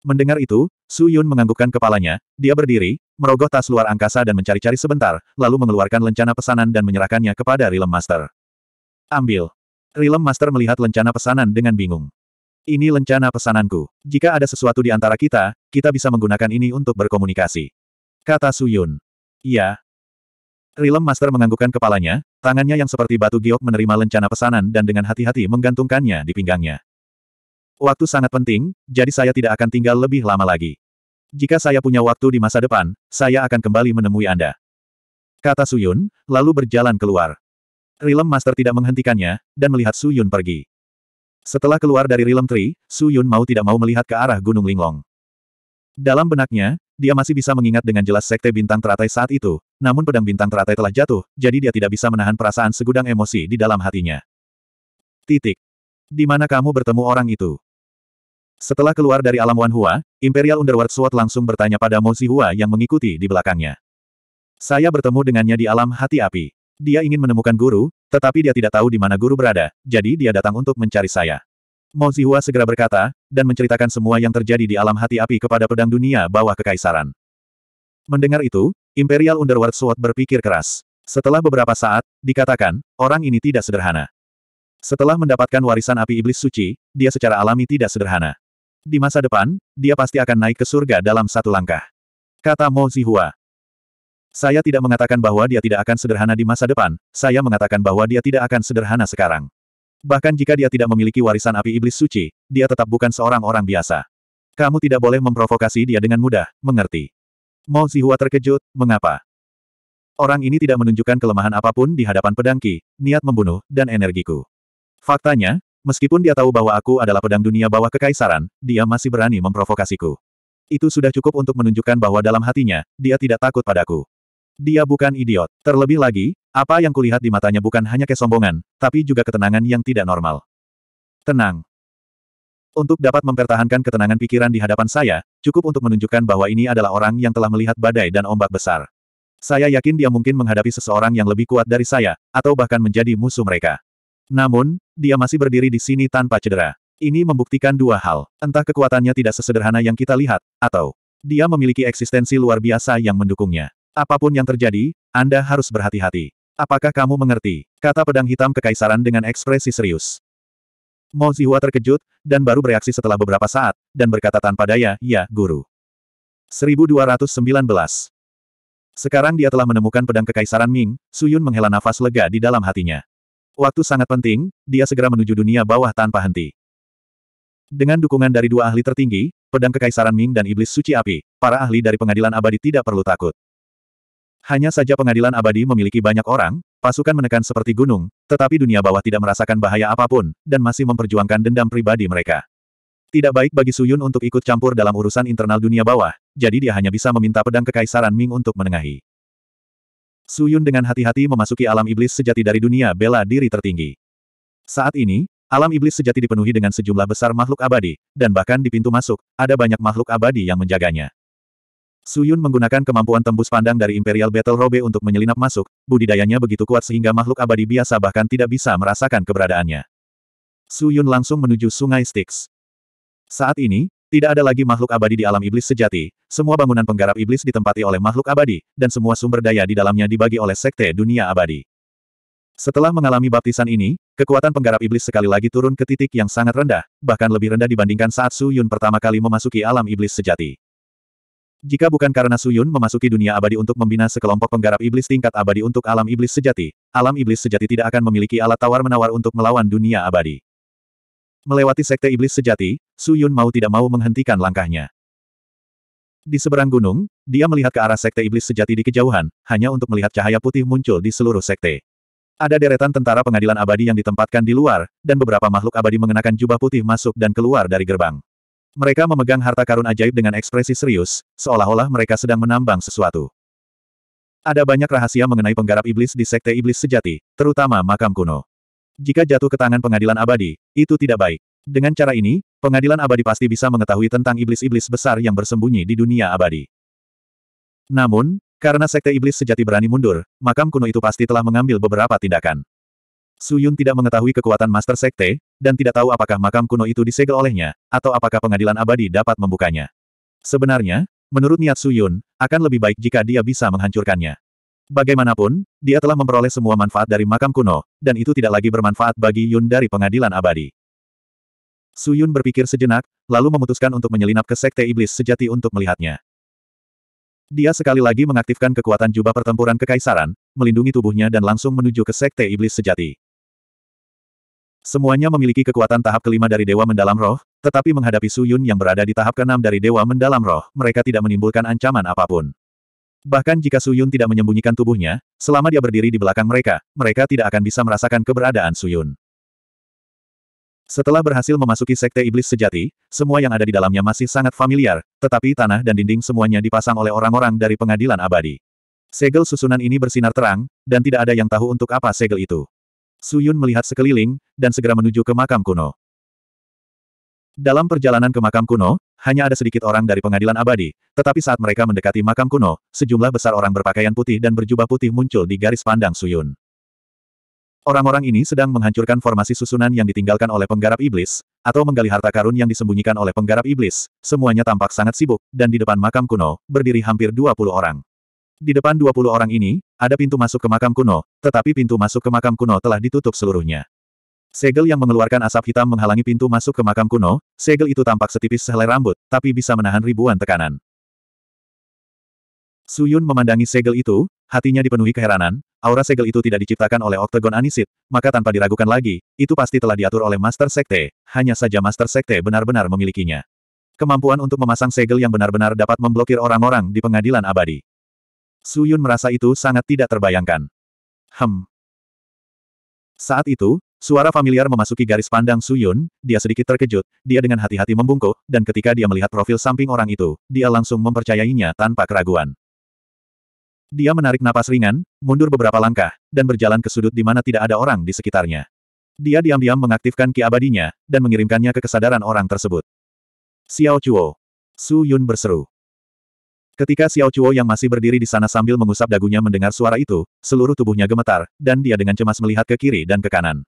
Mendengar itu, Su Yun menganggukkan kepalanya, dia berdiri, merogoh tas luar angkasa dan mencari-cari sebentar, lalu mengeluarkan lencana pesanan dan menyerahkannya kepada Rilem Master. Ambil. Rilem Master melihat lencana pesanan dengan bingung. Ini lencana pesananku. Jika ada sesuatu di antara kita, kita bisa menggunakan ini untuk berkomunikasi. Kata Su Yun. Iya. Realm Master menganggukkan kepalanya, tangannya yang seperti batu giok menerima lencana pesanan dan dengan hati-hati menggantungkannya di pinggangnya. Waktu sangat penting, jadi saya tidak akan tinggal lebih lama lagi. Jika saya punya waktu di masa depan, saya akan kembali menemui Anda. Kata Suyun, lalu berjalan keluar. Rilem Master tidak menghentikannya, dan melihat Suyun pergi. Setelah keluar dari Rilem Tree, Suyun mau tidak mau melihat ke arah Gunung Linglong. Dalam benaknya, dia masih bisa mengingat dengan jelas sekte bintang teratai saat itu, namun pedang bintang teratai telah jatuh, jadi dia tidak bisa menahan perasaan segudang emosi di dalam hatinya. Titik. Di mana kamu bertemu orang itu? Setelah keluar dari alam Wan Hua, Imperial Underworld Sword langsung bertanya pada Mo Hua yang mengikuti di belakangnya. Saya bertemu dengannya di alam hati api. Dia ingin menemukan guru, tetapi dia tidak tahu di mana guru berada, jadi dia datang untuk mencari saya. Mo Hua segera berkata, dan menceritakan semua yang terjadi di alam hati api kepada pedang dunia bawah kekaisaran. Mendengar itu, Imperial Underworld Sword berpikir keras. Setelah beberapa saat, dikatakan, orang ini tidak sederhana. Setelah mendapatkan warisan api iblis suci, dia secara alami tidak sederhana. Di masa depan, dia pasti akan naik ke surga dalam satu langkah. Kata Mo Zihua. Saya tidak mengatakan bahwa dia tidak akan sederhana di masa depan, saya mengatakan bahwa dia tidak akan sederhana sekarang. Bahkan jika dia tidak memiliki warisan api iblis suci, dia tetap bukan seorang orang biasa. Kamu tidak boleh memprovokasi dia dengan mudah, mengerti. Mo Zihua terkejut, mengapa? Orang ini tidak menunjukkan kelemahan apapun di hadapan pedangki, niat membunuh, dan energiku. Faktanya, Meskipun dia tahu bahwa aku adalah pedang dunia bawah kekaisaran, dia masih berani memprovokasiku. Itu sudah cukup untuk menunjukkan bahwa dalam hatinya, dia tidak takut padaku. Dia bukan idiot. Terlebih lagi, apa yang kulihat di matanya bukan hanya kesombongan, tapi juga ketenangan yang tidak normal. Tenang. Untuk dapat mempertahankan ketenangan pikiran di hadapan saya, cukup untuk menunjukkan bahwa ini adalah orang yang telah melihat badai dan ombak besar. Saya yakin dia mungkin menghadapi seseorang yang lebih kuat dari saya, atau bahkan menjadi musuh mereka. Namun, dia masih berdiri di sini tanpa cedera. Ini membuktikan dua hal, entah kekuatannya tidak sesederhana yang kita lihat, atau dia memiliki eksistensi luar biasa yang mendukungnya. Apapun yang terjadi, Anda harus berhati-hati. Apakah kamu mengerti? Kata pedang hitam kekaisaran dengan ekspresi serius. Mo Zihua terkejut, dan baru bereaksi setelah beberapa saat, dan berkata tanpa daya, ya, guru. 1219. Sekarang dia telah menemukan pedang kekaisaran Ming, Suyun menghela nafas lega di dalam hatinya. Waktu sangat penting, dia segera menuju dunia bawah tanpa henti. Dengan dukungan dari dua ahli tertinggi, pedang kekaisaran Ming dan iblis suci api, para ahli dari pengadilan abadi tidak perlu takut. Hanya saja pengadilan abadi memiliki banyak orang, pasukan menekan seperti gunung, tetapi dunia bawah tidak merasakan bahaya apapun, dan masih memperjuangkan dendam pribadi mereka. Tidak baik bagi Suyun untuk ikut campur dalam urusan internal dunia bawah, jadi dia hanya bisa meminta pedang kekaisaran Ming untuk menengahi. Suyun dengan hati-hati memasuki alam iblis sejati dari dunia bela diri tertinggi. Saat ini, alam iblis sejati dipenuhi dengan sejumlah besar makhluk abadi, dan bahkan di pintu masuk, ada banyak makhluk abadi yang menjaganya. Suyun menggunakan kemampuan tembus pandang dari Imperial Battle Robe untuk menyelinap masuk, budidayanya begitu kuat sehingga makhluk abadi biasa bahkan tidak bisa merasakan keberadaannya. Suyun langsung menuju sungai Styx. Saat ini, tidak ada lagi makhluk abadi di alam iblis sejati, semua bangunan penggarap iblis ditempati oleh makhluk abadi, dan semua sumber daya di dalamnya dibagi oleh sekte dunia abadi. Setelah mengalami baptisan ini, kekuatan penggarap iblis sekali lagi turun ke titik yang sangat rendah, bahkan lebih rendah dibandingkan saat Su Yun pertama kali memasuki alam iblis sejati. Jika bukan karena Su Yun memasuki dunia abadi untuk membina sekelompok penggarap iblis tingkat abadi untuk alam iblis sejati, alam iblis sejati tidak akan memiliki alat tawar-menawar untuk melawan dunia abadi. Melewati sekte iblis sejati, Su Yun mau tidak mau menghentikan langkahnya. Di seberang gunung, dia melihat ke arah sekte iblis sejati di kejauhan, hanya untuk melihat cahaya putih muncul di seluruh sekte. Ada deretan tentara pengadilan abadi yang ditempatkan di luar, dan beberapa makhluk abadi mengenakan jubah putih masuk dan keluar dari gerbang. Mereka memegang harta karun ajaib dengan ekspresi serius, seolah-olah mereka sedang menambang sesuatu. Ada banyak rahasia mengenai penggarap iblis di sekte iblis sejati, terutama makam kuno. Jika jatuh ke tangan pengadilan abadi, itu tidak baik. Dengan cara ini, pengadilan abadi pasti bisa mengetahui tentang iblis-iblis besar yang bersembunyi di dunia abadi. Namun, karena sekte iblis sejati berani mundur, makam kuno itu pasti telah mengambil beberapa tindakan. Su Yun tidak mengetahui kekuatan master sekte, dan tidak tahu apakah makam kuno itu disegel olehnya, atau apakah pengadilan abadi dapat membukanya. Sebenarnya, menurut niat Su Yun, akan lebih baik jika dia bisa menghancurkannya. Bagaimanapun, dia telah memperoleh semua manfaat dari makam kuno, dan itu tidak lagi bermanfaat bagi Yun dari pengadilan abadi. Su Yun berpikir sejenak, lalu memutuskan untuk menyelinap ke Sekte Iblis Sejati untuk melihatnya. Dia sekali lagi mengaktifkan kekuatan jubah pertempuran kekaisaran, melindungi tubuhnya dan langsung menuju ke Sekte Iblis Sejati. Semuanya memiliki kekuatan tahap kelima dari Dewa Mendalam Roh, tetapi menghadapi Su Yun yang berada di tahap keenam dari Dewa Mendalam Roh, mereka tidak menimbulkan ancaman apapun. Bahkan jika Suyun tidak menyembunyikan tubuhnya, selama dia berdiri di belakang mereka, mereka tidak akan bisa merasakan keberadaan Suyun. Setelah berhasil memasuki Sekte Iblis Sejati, semua yang ada di dalamnya masih sangat familiar, tetapi tanah dan dinding semuanya dipasang oleh orang-orang dari pengadilan abadi. Segel susunan ini bersinar terang, dan tidak ada yang tahu untuk apa segel itu. Suyun melihat sekeliling, dan segera menuju ke makam kuno. Dalam perjalanan ke makam kuno, hanya ada sedikit orang dari pengadilan abadi, tetapi saat mereka mendekati makam kuno, sejumlah besar orang berpakaian putih dan berjubah putih muncul di garis pandang Suyun. Orang-orang ini sedang menghancurkan formasi susunan yang ditinggalkan oleh penggarap iblis, atau menggali harta karun yang disembunyikan oleh penggarap iblis, semuanya tampak sangat sibuk, dan di depan makam kuno, berdiri hampir 20 orang. Di depan 20 orang ini, ada pintu masuk ke makam kuno, tetapi pintu masuk ke makam kuno telah ditutup seluruhnya. Segel yang mengeluarkan asap hitam menghalangi pintu masuk ke makam kuno, segel itu tampak setipis sehelai rambut, tapi bisa menahan ribuan tekanan. Suyun memandangi segel itu, hatinya dipenuhi keheranan, aura segel itu tidak diciptakan oleh Oktagon Anisit, maka tanpa diragukan lagi, itu pasti telah diatur oleh Master Sekte, hanya saja Master Sekte benar-benar memilikinya. Kemampuan untuk memasang segel yang benar-benar dapat memblokir orang-orang di pengadilan abadi. Suyun merasa itu sangat tidak terbayangkan. Hem. Saat itu, Suara familiar memasuki garis pandang Su Yun. dia sedikit terkejut, dia dengan hati-hati membungkuk, dan ketika dia melihat profil samping orang itu, dia langsung mempercayainya tanpa keraguan. Dia menarik napas ringan, mundur beberapa langkah, dan berjalan ke sudut di mana tidak ada orang di sekitarnya. Dia diam-diam mengaktifkan ki abadinya, dan mengirimkannya ke kesadaran orang tersebut. Xiao Chuo. Su Yun berseru. Ketika Xiao Chuo yang masih berdiri di sana sambil mengusap dagunya mendengar suara itu, seluruh tubuhnya gemetar, dan dia dengan cemas melihat ke kiri dan ke kanan.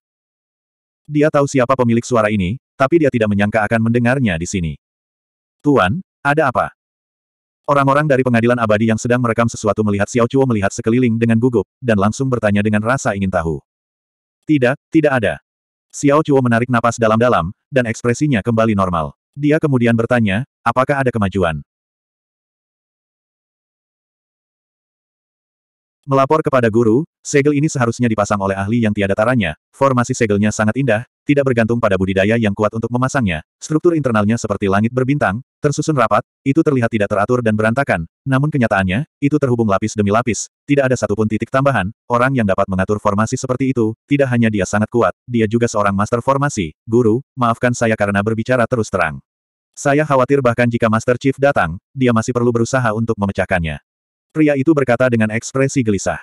Dia tahu siapa pemilik suara ini, tapi dia tidak menyangka akan mendengarnya di sini. Tuan, ada apa? Orang-orang dari pengadilan abadi yang sedang merekam sesuatu melihat Xiao Chuo melihat sekeliling dengan gugup, dan langsung bertanya dengan rasa ingin tahu. Tidak, tidak ada. Xiao Chuo menarik napas dalam-dalam, dan ekspresinya kembali normal. Dia kemudian bertanya, apakah ada kemajuan? Melapor kepada guru, segel ini seharusnya dipasang oleh ahli yang tiada taranya, formasi segelnya sangat indah, tidak bergantung pada budidaya yang kuat untuk memasangnya, struktur internalnya seperti langit berbintang, tersusun rapat, itu terlihat tidak teratur dan berantakan, namun kenyataannya, itu terhubung lapis demi lapis, tidak ada satupun titik tambahan, orang yang dapat mengatur formasi seperti itu, tidak hanya dia sangat kuat, dia juga seorang master formasi, guru, maafkan saya karena berbicara terus terang. Saya khawatir bahkan jika Master Chief datang, dia masih perlu berusaha untuk memecahkannya. Pria itu berkata dengan ekspresi gelisah.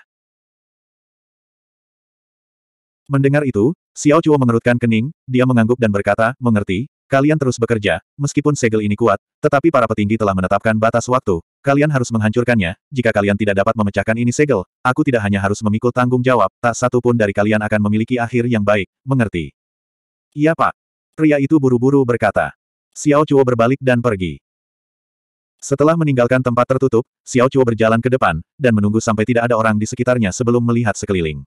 Mendengar itu, Xiao Chuo mengerutkan kening, dia mengangguk dan berkata, mengerti, kalian terus bekerja, meskipun segel ini kuat, tetapi para petinggi telah menetapkan batas waktu, kalian harus menghancurkannya, jika kalian tidak dapat memecahkan ini segel, aku tidak hanya harus memikul tanggung jawab, tak satu pun dari kalian akan memiliki akhir yang baik, mengerti? Iya pak. Pria itu buru-buru berkata. Xiao Chuo berbalik dan pergi. Setelah meninggalkan tempat tertutup, Xiao Chuo berjalan ke depan, dan menunggu sampai tidak ada orang di sekitarnya sebelum melihat sekeliling.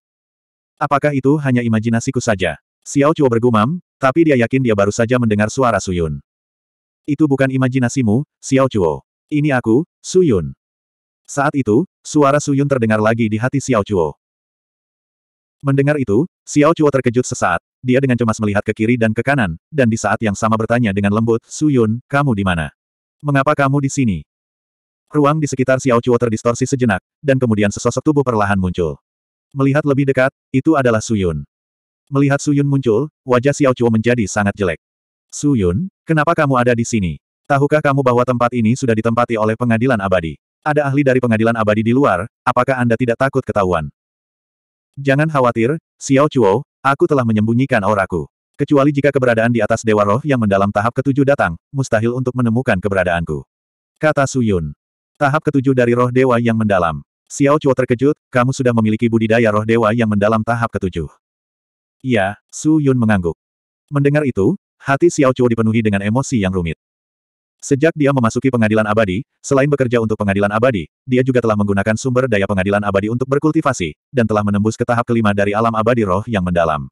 Apakah itu hanya imajinasiku saja? Xiao Chuo bergumam, tapi dia yakin dia baru saja mendengar suara Suyun. Itu bukan imajinasimu, Xiao Chuo. Ini aku, Suyun. Saat itu, suara Suyun terdengar lagi di hati Xiao Chuo. Mendengar itu, Xiao Chuo terkejut sesaat. Dia dengan cemas melihat ke kiri dan ke kanan, dan di saat yang sama bertanya dengan lembut, Suyun, kamu di mana? Mengapa kamu di sini? Ruang di sekitar Xiao Chuo terdistorsi sejenak, dan kemudian sesosok tubuh perlahan muncul. Melihat lebih dekat, itu adalah Suyun. Melihat Suyun muncul, wajah Xiao Chuo menjadi sangat jelek. Suyun, kenapa kamu ada di sini? Tahukah kamu bahwa tempat ini sudah ditempati oleh pengadilan abadi? Ada ahli dari pengadilan abadi di luar, apakah Anda tidak takut ketahuan? Jangan khawatir, Xiao Chuo, aku telah menyembunyikan auraku. Kecuali jika keberadaan di atas Dewa Roh yang mendalam tahap ketujuh datang, mustahil untuk menemukan keberadaanku. Kata Suyun. Tahap ketujuh dari roh dewa yang mendalam. Xiao Chuo terkejut, kamu sudah memiliki budidaya roh dewa yang mendalam tahap ketujuh. Iya, Suyun mengangguk. Mendengar itu, hati Xiao Chuo dipenuhi dengan emosi yang rumit. Sejak dia memasuki pengadilan abadi, selain bekerja untuk pengadilan abadi, dia juga telah menggunakan sumber daya pengadilan abadi untuk berkultivasi, dan telah menembus ke tahap kelima dari alam abadi roh yang mendalam.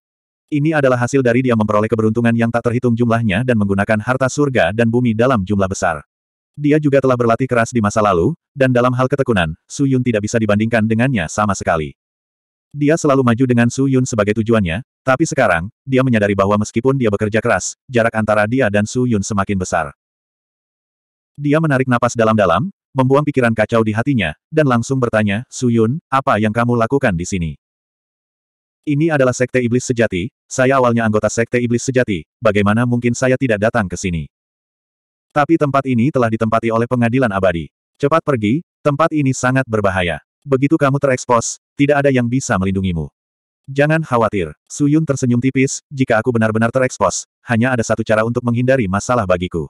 Ini adalah hasil dari dia memperoleh keberuntungan yang tak terhitung jumlahnya dan menggunakan harta surga dan bumi dalam jumlah besar. Dia juga telah berlatih keras di masa lalu, dan dalam hal ketekunan, Su Yun tidak bisa dibandingkan dengannya sama sekali. Dia selalu maju dengan Su Yun sebagai tujuannya, tapi sekarang, dia menyadari bahwa meskipun dia bekerja keras, jarak antara dia dan Su Yun semakin besar. Dia menarik napas dalam-dalam, membuang pikiran kacau di hatinya, dan langsung bertanya, Su Yun, apa yang kamu lakukan di sini? Ini adalah Sekte Iblis Sejati, saya awalnya anggota Sekte Iblis Sejati, bagaimana mungkin saya tidak datang ke sini? Tapi tempat ini telah ditempati oleh pengadilan abadi. Cepat pergi, tempat ini sangat berbahaya. Begitu kamu terekspos, tidak ada yang bisa melindungimu. Jangan khawatir, Suyun tersenyum tipis, jika aku benar-benar terekspos, hanya ada satu cara untuk menghindari masalah bagiku.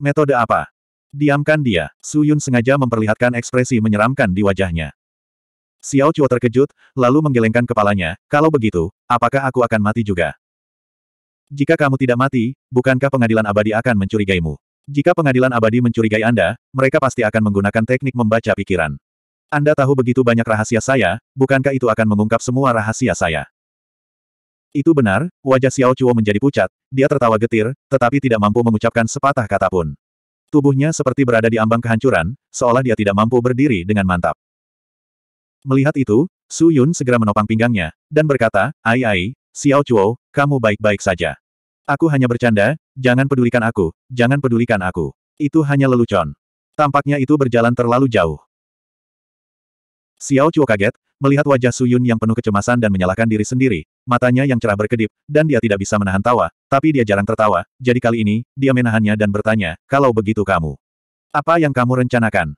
Metode apa? Diamkan dia, Suyun sengaja memperlihatkan ekspresi menyeramkan di wajahnya. Xiao Chuo terkejut, lalu menggelengkan kepalanya, kalau begitu, apakah aku akan mati juga? Jika kamu tidak mati, bukankah pengadilan abadi akan mencurigaimu? Jika pengadilan abadi mencurigai Anda, mereka pasti akan menggunakan teknik membaca pikiran. Anda tahu begitu banyak rahasia saya, bukankah itu akan mengungkap semua rahasia saya? Itu benar, wajah Xiao Chuo menjadi pucat, dia tertawa getir, tetapi tidak mampu mengucapkan sepatah kata pun. Tubuhnya seperti berada di ambang kehancuran, seolah dia tidak mampu berdiri dengan mantap. Melihat itu, Su Yun segera menopang pinggangnya, dan berkata, Ai Ai, Xiao Chuo, kamu baik-baik saja. Aku hanya bercanda, jangan pedulikan aku, jangan pedulikan aku. Itu hanya lelucon. Tampaknya itu berjalan terlalu jauh. Xiao Chuo kaget, melihat wajah Su Yun yang penuh kecemasan dan menyalahkan diri sendiri, matanya yang cerah berkedip, dan dia tidak bisa menahan tawa, tapi dia jarang tertawa, jadi kali ini, dia menahannya dan bertanya, kalau begitu kamu. Apa yang kamu rencanakan?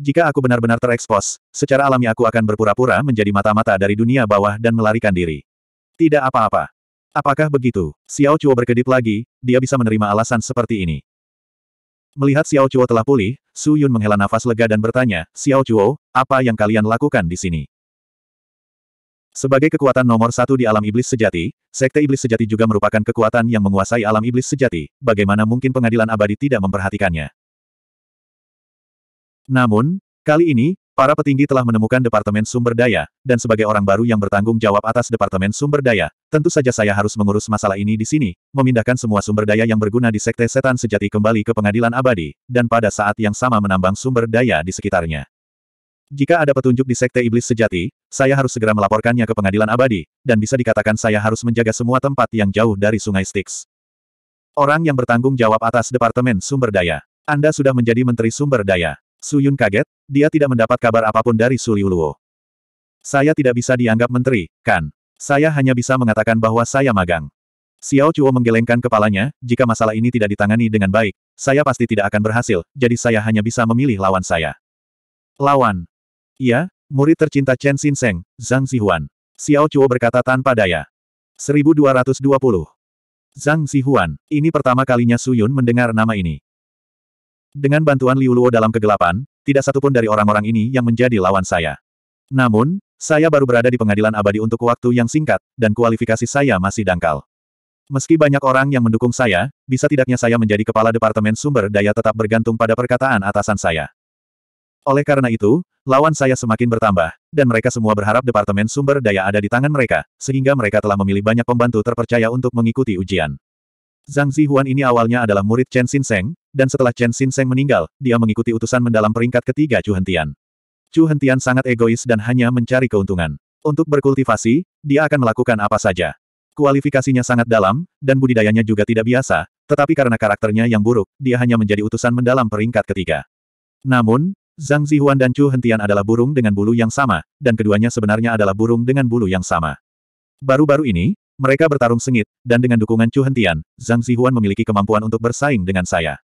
Jika aku benar-benar terekspos, secara alami aku akan berpura-pura menjadi mata-mata dari dunia bawah dan melarikan diri. Tidak apa-apa. Apakah begitu? Xiao Chuo berkedip lagi, dia bisa menerima alasan seperti ini. Melihat Xiao Chuo telah pulih, Su Yun menghela nafas lega dan bertanya, Xiao Chuo, apa yang kalian lakukan di sini? Sebagai kekuatan nomor satu di alam iblis sejati, Sekte Iblis Sejati juga merupakan kekuatan yang menguasai alam iblis sejati, bagaimana mungkin pengadilan abadi tidak memperhatikannya. Namun, kali ini, para petinggi telah menemukan Departemen Sumber Daya, dan sebagai orang baru yang bertanggung jawab atas Departemen Sumber Daya, tentu saja saya harus mengurus masalah ini di sini, memindahkan semua sumber daya yang berguna di Sekte Setan Sejati kembali ke pengadilan abadi, dan pada saat yang sama menambang sumber daya di sekitarnya. Jika ada petunjuk di Sekte Iblis Sejati, saya harus segera melaporkannya ke pengadilan abadi, dan bisa dikatakan saya harus menjaga semua tempat yang jauh dari sungai Styx. Orang yang bertanggung jawab atas Departemen Sumber Daya. Anda sudah menjadi Menteri Sumber Daya. Su Yun kaget, dia tidak mendapat kabar apapun dari Su Liu Luo. Saya tidak bisa dianggap menteri, kan? Saya hanya bisa mengatakan bahwa saya magang. Xiao Chuo menggelengkan kepalanya, jika masalah ini tidak ditangani dengan baik, saya pasti tidak akan berhasil, jadi saya hanya bisa memilih lawan saya. Lawan. Iya, murid tercinta Chen Xinseng, Zhang Zihuan. Xiao Chuo berkata tanpa daya. 1220. Zhang Zihuan, ini pertama kalinya Su Yun mendengar nama ini. Dengan bantuan Liu Luo dalam kegelapan, tidak satupun dari orang-orang ini yang menjadi lawan saya. Namun, saya baru berada di pengadilan abadi untuk waktu yang singkat, dan kualifikasi saya masih dangkal. Meski banyak orang yang mendukung saya, bisa tidaknya saya menjadi kepala Departemen Sumber Daya tetap bergantung pada perkataan atasan saya. Oleh karena itu, lawan saya semakin bertambah, dan mereka semua berharap Departemen Sumber Daya ada di tangan mereka, sehingga mereka telah memilih banyak pembantu terpercaya untuk mengikuti ujian. Zhang Zihuan ini awalnya adalah murid Chen Shinseng, dan setelah Chen Shinseng meninggal, dia mengikuti utusan mendalam peringkat ketiga Chu Hentian. Chu Hentian sangat egois dan hanya mencari keuntungan. Untuk berkultivasi, dia akan melakukan apa saja. Kualifikasinya sangat dalam, dan budidayanya juga tidak biasa, tetapi karena karakternya yang buruk, dia hanya menjadi utusan mendalam peringkat ketiga. Namun, Zhang Zihuan dan Chu Hentian adalah burung dengan bulu yang sama, dan keduanya sebenarnya adalah burung dengan bulu yang sama. Baru-baru ini, mereka bertarung sengit, dan dengan dukungan Chu Hentian, Zhang Zihuan memiliki kemampuan untuk bersaing dengan saya.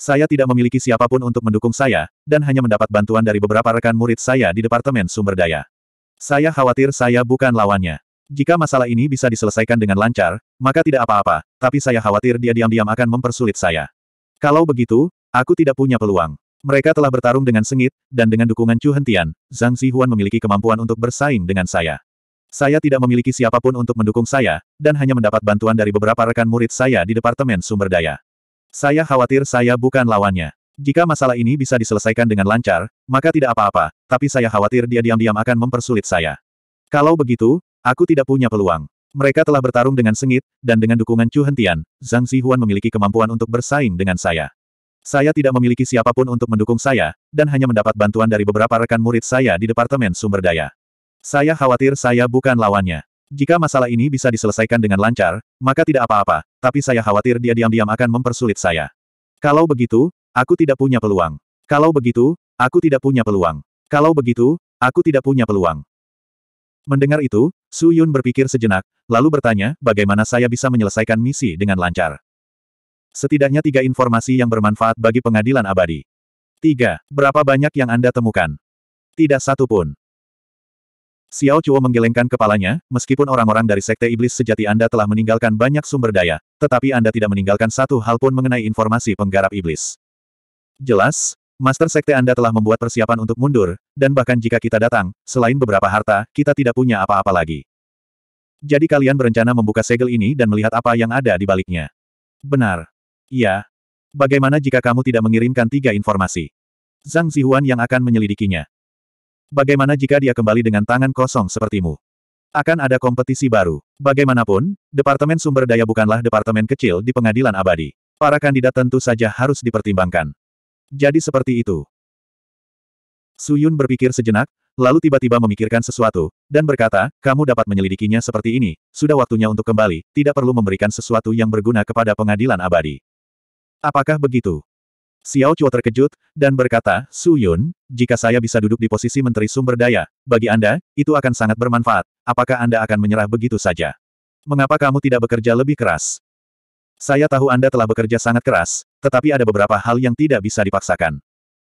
Saya tidak memiliki siapapun untuk mendukung saya, dan hanya mendapat bantuan dari beberapa rekan murid saya di Departemen Sumber Daya. Saya khawatir saya bukan lawannya. Jika masalah ini bisa diselesaikan dengan lancar, maka tidak apa-apa, tapi saya khawatir dia diam-diam akan mempersulit saya. Kalau begitu, aku tidak punya peluang. Mereka telah bertarung dengan sengit, dan dengan dukungan Chu Hentian, Zhang Zihuan memiliki kemampuan untuk bersaing dengan saya. Saya tidak memiliki siapapun untuk mendukung saya, dan hanya mendapat bantuan dari beberapa rekan murid saya di Departemen Sumber Daya. Saya khawatir saya bukan lawannya. Jika masalah ini bisa diselesaikan dengan lancar, maka tidak apa-apa, tapi saya khawatir dia diam-diam akan mempersulit saya. Kalau begitu, aku tidak punya peluang. Mereka telah bertarung dengan sengit, dan dengan dukungan Chu Hentian, Zhang Zihuan memiliki kemampuan untuk bersaing dengan saya. Saya tidak memiliki siapapun untuk mendukung saya, dan hanya mendapat bantuan dari beberapa rekan murid saya di Departemen Sumber Daya. Saya khawatir saya bukan lawannya. Jika masalah ini bisa diselesaikan dengan lancar, maka tidak apa-apa, tapi saya khawatir dia diam-diam akan mempersulit saya. Kalau begitu, aku tidak punya peluang. Kalau begitu, aku tidak punya peluang. Kalau begitu, aku tidak punya peluang. Mendengar itu, Su Yun berpikir sejenak, lalu bertanya, bagaimana saya bisa menyelesaikan misi dengan lancar. Setidaknya tiga informasi yang bermanfaat bagi pengadilan abadi. Tiga, Berapa banyak yang Anda temukan? Tidak satu pun. Xiao Chuo menggelengkan kepalanya, meskipun orang-orang dari Sekte Iblis Sejati Anda telah meninggalkan banyak sumber daya, tetapi Anda tidak meninggalkan satu hal pun mengenai informasi penggarap iblis. Jelas, Master Sekte Anda telah membuat persiapan untuk mundur, dan bahkan jika kita datang, selain beberapa harta, kita tidak punya apa-apa lagi. Jadi kalian berencana membuka segel ini dan melihat apa yang ada di baliknya. Benar. Iya. Bagaimana jika kamu tidak mengirimkan tiga informasi? Zhang Zihuan yang akan menyelidikinya. Bagaimana jika dia kembali dengan tangan kosong sepertimu? Akan ada kompetisi baru. Bagaimanapun, Departemen Sumber Daya bukanlah departemen kecil di pengadilan abadi. Para kandidat tentu saja harus dipertimbangkan. Jadi seperti itu. Suyun berpikir sejenak, lalu tiba-tiba memikirkan sesuatu, dan berkata, kamu dapat menyelidikinya seperti ini, sudah waktunya untuk kembali, tidak perlu memberikan sesuatu yang berguna kepada pengadilan abadi. Apakah begitu? Xiao Chuo terkejut, dan berkata, Su Yun, jika saya bisa duduk di posisi Menteri Sumber Daya, bagi Anda, itu akan sangat bermanfaat. Apakah Anda akan menyerah begitu saja? Mengapa kamu tidak bekerja lebih keras? Saya tahu Anda telah bekerja sangat keras, tetapi ada beberapa hal yang tidak bisa dipaksakan.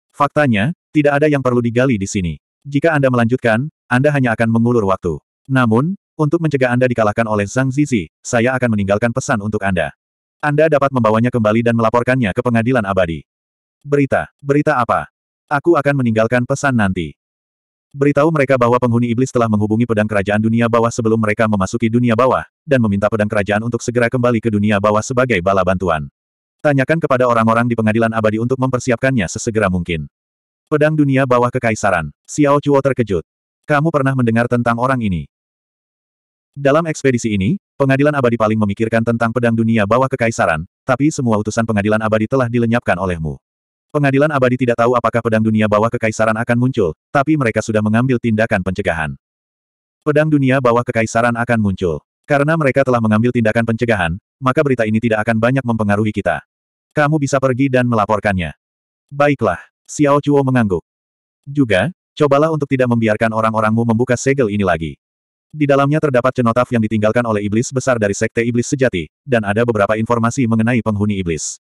Faktanya, tidak ada yang perlu digali di sini. Jika Anda melanjutkan, Anda hanya akan mengulur waktu. Namun, untuk mencegah Anda dikalahkan oleh Zhang Zizi, saya akan meninggalkan pesan untuk Anda. Anda dapat membawanya kembali dan melaporkannya ke pengadilan abadi. Berita, berita apa? Aku akan meninggalkan pesan nanti. Beritahu mereka bahwa penghuni iblis telah menghubungi pedang kerajaan dunia bawah sebelum mereka memasuki dunia bawah, dan meminta pedang kerajaan untuk segera kembali ke dunia bawah sebagai bala bantuan. Tanyakan kepada orang-orang di pengadilan abadi untuk mempersiapkannya sesegera mungkin. Pedang dunia bawah kekaisaran. Xiao Chuo terkejut. Kamu pernah mendengar tentang orang ini? Dalam ekspedisi ini, pengadilan abadi paling memikirkan tentang pedang dunia bawah kekaisaran, tapi semua utusan pengadilan abadi telah dilenyapkan olehmu. Pengadilan abadi tidak tahu apakah pedang dunia bawah kekaisaran akan muncul, tapi mereka sudah mengambil tindakan pencegahan. Pedang dunia bawah kekaisaran akan muncul. Karena mereka telah mengambil tindakan pencegahan, maka berita ini tidak akan banyak mempengaruhi kita. Kamu bisa pergi dan melaporkannya. Baiklah, Xiao Chuo mengangguk. Juga, cobalah untuk tidak membiarkan orang-orangmu membuka segel ini lagi. Di dalamnya terdapat cenotaf yang ditinggalkan oleh iblis besar dari sekte iblis sejati, dan ada beberapa informasi mengenai penghuni iblis.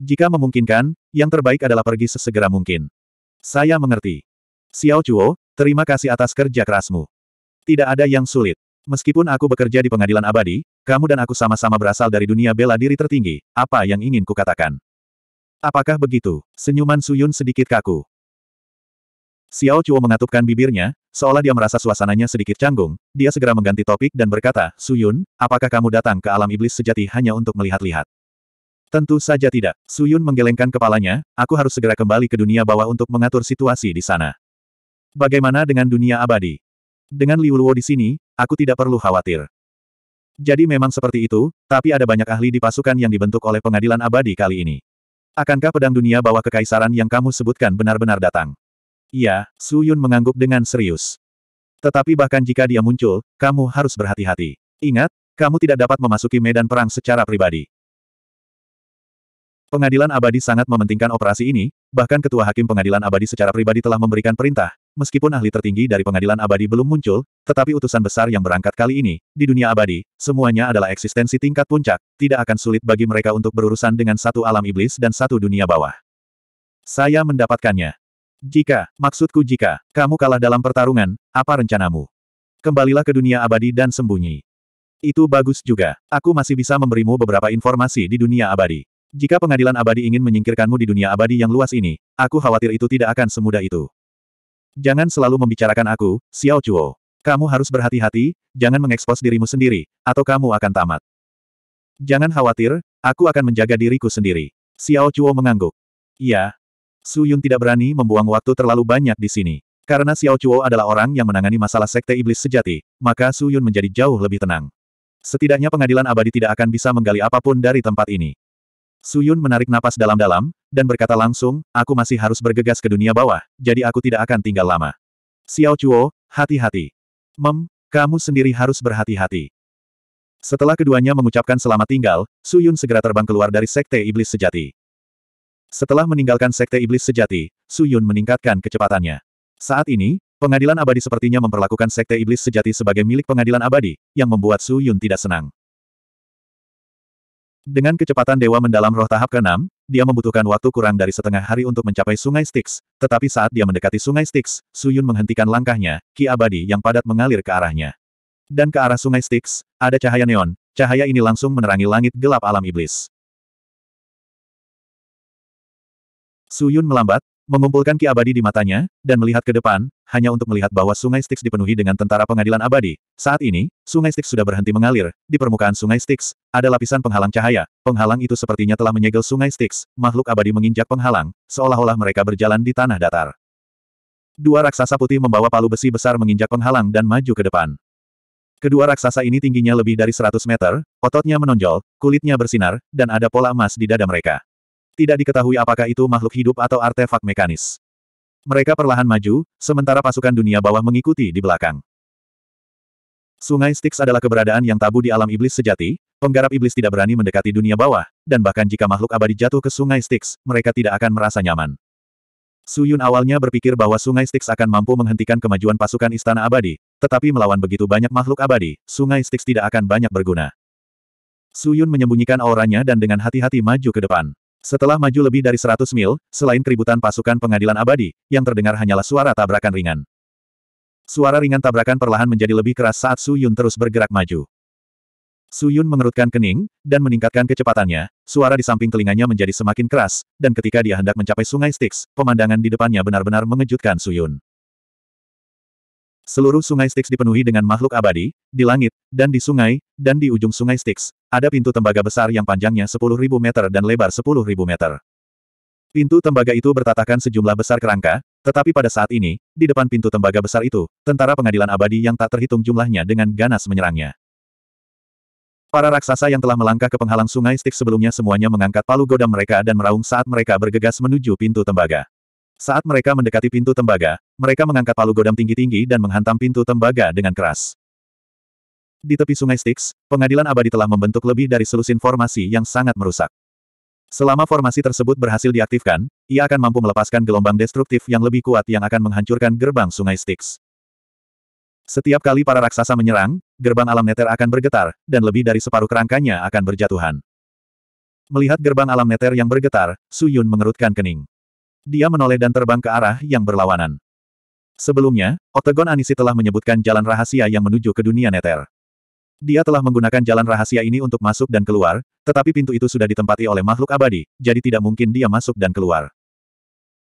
Jika memungkinkan, yang terbaik adalah pergi sesegera mungkin. Saya mengerti. Xiao Chuo, terima kasih atas kerja kerasmu. Tidak ada yang sulit. Meskipun aku bekerja di pengadilan abadi, kamu dan aku sama-sama berasal dari dunia bela diri tertinggi, apa yang ingin ku katakan? Apakah begitu? Senyuman Suyun sedikit kaku. Xiao Chuo mengatupkan bibirnya, seolah dia merasa suasananya sedikit canggung, dia segera mengganti topik dan berkata, Suyun, apakah kamu datang ke alam iblis sejati hanya untuk melihat-lihat? Tentu saja tidak. Suyun menggelengkan kepalanya, aku harus segera kembali ke dunia bawah untuk mengatur situasi di sana. Bagaimana dengan dunia abadi? Dengan Liu Luo di sini, aku tidak perlu khawatir. Jadi memang seperti itu, tapi ada banyak ahli di pasukan yang dibentuk oleh pengadilan abadi kali ini. Akankah pedang dunia bawah kekaisaran yang kamu sebutkan benar-benar datang? Iya, Suyun mengangguk dengan serius. Tetapi bahkan jika dia muncul, kamu harus berhati-hati. Ingat, kamu tidak dapat memasuki medan perang secara pribadi. Pengadilan abadi sangat mementingkan operasi ini, bahkan ketua hakim pengadilan abadi secara pribadi telah memberikan perintah, meskipun ahli tertinggi dari pengadilan abadi belum muncul, tetapi utusan besar yang berangkat kali ini, di dunia abadi, semuanya adalah eksistensi tingkat puncak, tidak akan sulit bagi mereka untuk berurusan dengan satu alam iblis dan satu dunia bawah. Saya mendapatkannya. Jika, maksudku jika, kamu kalah dalam pertarungan, apa rencanamu? Kembalilah ke dunia abadi dan sembunyi. Itu bagus juga, aku masih bisa memberimu beberapa informasi di dunia abadi. Jika pengadilan abadi ingin menyingkirkanmu di dunia abadi yang luas ini, aku khawatir itu tidak akan semudah itu. Jangan selalu membicarakan aku, Xiao Chuo. Kamu harus berhati-hati, jangan mengekspos dirimu sendiri, atau kamu akan tamat. Jangan khawatir, aku akan menjaga diriku sendiri. Xiao Chuo mengangguk. Iya. Su Yun tidak berani membuang waktu terlalu banyak di sini. Karena Xiao Chuo adalah orang yang menangani masalah sekte iblis sejati, maka Su Yun menjadi jauh lebih tenang. Setidaknya pengadilan abadi tidak akan bisa menggali apapun dari tempat ini. Suyun menarik napas dalam-dalam, dan berkata langsung, aku masih harus bergegas ke dunia bawah, jadi aku tidak akan tinggal lama. Xiao Chuo, hati-hati. Mem, kamu sendiri harus berhati-hati. Setelah keduanya mengucapkan selamat tinggal, Suyun segera terbang keluar dari Sekte Iblis Sejati. Setelah meninggalkan Sekte Iblis Sejati, Suyun meningkatkan kecepatannya. Saat ini, pengadilan abadi sepertinya memperlakukan Sekte Iblis Sejati sebagai milik pengadilan abadi, yang membuat Suyun tidak senang. Dengan kecepatan dewa mendalam roh tahap ke-6, dia membutuhkan waktu kurang dari setengah hari untuk mencapai sungai Styx, tetapi saat dia mendekati sungai Styx, Suyun menghentikan langkahnya, ki abadi yang padat mengalir ke arahnya. Dan ke arah sungai Styx, ada cahaya neon, cahaya ini langsung menerangi langit gelap alam iblis. Suyun melambat, Mengumpulkan ki abadi di matanya, dan melihat ke depan, hanya untuk melihat bahwa sungai Styx dipenuhi dengan tentara pengadilan abadi. Saat ini, sungai Styx sudah berhenti mengalir. Di permukaan sungai Styx, ada lapisan penghalang cahaya. Penghalang itu sepertinya telah menyegel sungai Styx. Makhluk abadi menginjak penghalang, seolah-olah mereka berjalan di tanah datar. Dua raksasa putih membawa palu besi besar menginjak penghalang dan maju ke depan. Kedua raksasa ini tingginya lebih dari 100 meter, ototnya menonjol, kulitnya bersinar, dan ada pola emas di dada mereka. Tidak diketahui apakah itu makhluk hidup atau artefak mekanis. Mereka perlahan maju, sementara pasukan dunia bawah mengikuti di belakang. Sungai Styx adalah keberadaan yang tabu di alam iblis sejati, penggarap iblis tidak berani mendekati dunia bawah, dan bahkan jika makhluk abadi jatuh ke sungai Styx, mereka tidak akan merasa nyaman. Suyun awalnya berpikir bahwa Sungai Styx akan mampu menghentikan kemajuan pasukan Istana Abadi, tetapi melawan begitu banyak makhluk abadi, Sungai Styx tidak akan banyak berguna. Suyun menyembunyikan auranya dan dengan hati-hati maju ke depan. Setelah maju lebih dari 100 mil, selain keributan pasukan pengadilan abadi, yang terdengar hanyalah suara tabrakan ringan. Suara ringan tabrakan perlahan menjadi lebih keras saat Su Yun terus bergerak maju. Su Yun mengerutkan kening, dan meningkatkan kecepatannya, suara di samping telinganya menjadi semakin keras, dan ketika dia hendak mencapai sungai Styx, pemandangan di depannya benar-benar mengejutkan Su Yun. Seluruh sungai Styx dipenuhi dengan makhluk abadi, di langit, dan di sungai, dan di ujung sungai Styx, ada pintu tembaga besar yang panjangnya 10.000 meter dan lebar 10.000 meter. Pintu tembaga itu bertatakan sejumlah besar kerangka, tetapi pada saat ini, di depan pintu tembaga besar itu, tentara pengadilan abadi yang tak terhitung jumlahnya dengan ganas menyerangnya. Para raksasa yang telah melangkah ke penghalang sungai Styx sebelumnya semuanya mengangkat palu godam mereka dan meraung saat mereka bergegas menuju pintu tembaga. Saat mereka mendekati pintu tembaga, mereka mengangkat palu godam tinggi-tinggi dan menghantam pintu tembaga dengan keras. Di tepi sungai Styx, pengadilan abadi telah membentuk lebih dari selusin formasi yang sangat merusak. Selama formasi tersebut berhasil diaktifkan, ia akan mampu melepaskan gelombang destruktif yang lebih kuat yang akan menghancurkan gerbang sungai Styx. Setiap kali para raksasa menyerang, gerbang alam neter akan bergetar, dan lebih dari separuh kerangkanya akan berjatuhan. Melihat gerbang alam neter yang bergetar, Su Yun mengerutkan kening. Dia menoleh dan terbang ke arah yang berlawanan. Sebelumnya, Otegon Anisi telah menyebutkan jalan rahasia yang menuju ke dunia neter. Dia telah menggunakan jalan rahasia ini untuk masuk dan keluar, tetapi pintu itu sudah ditempati oleh makhluk abadi, jadi tidak mungkin dia masuk dan keluar.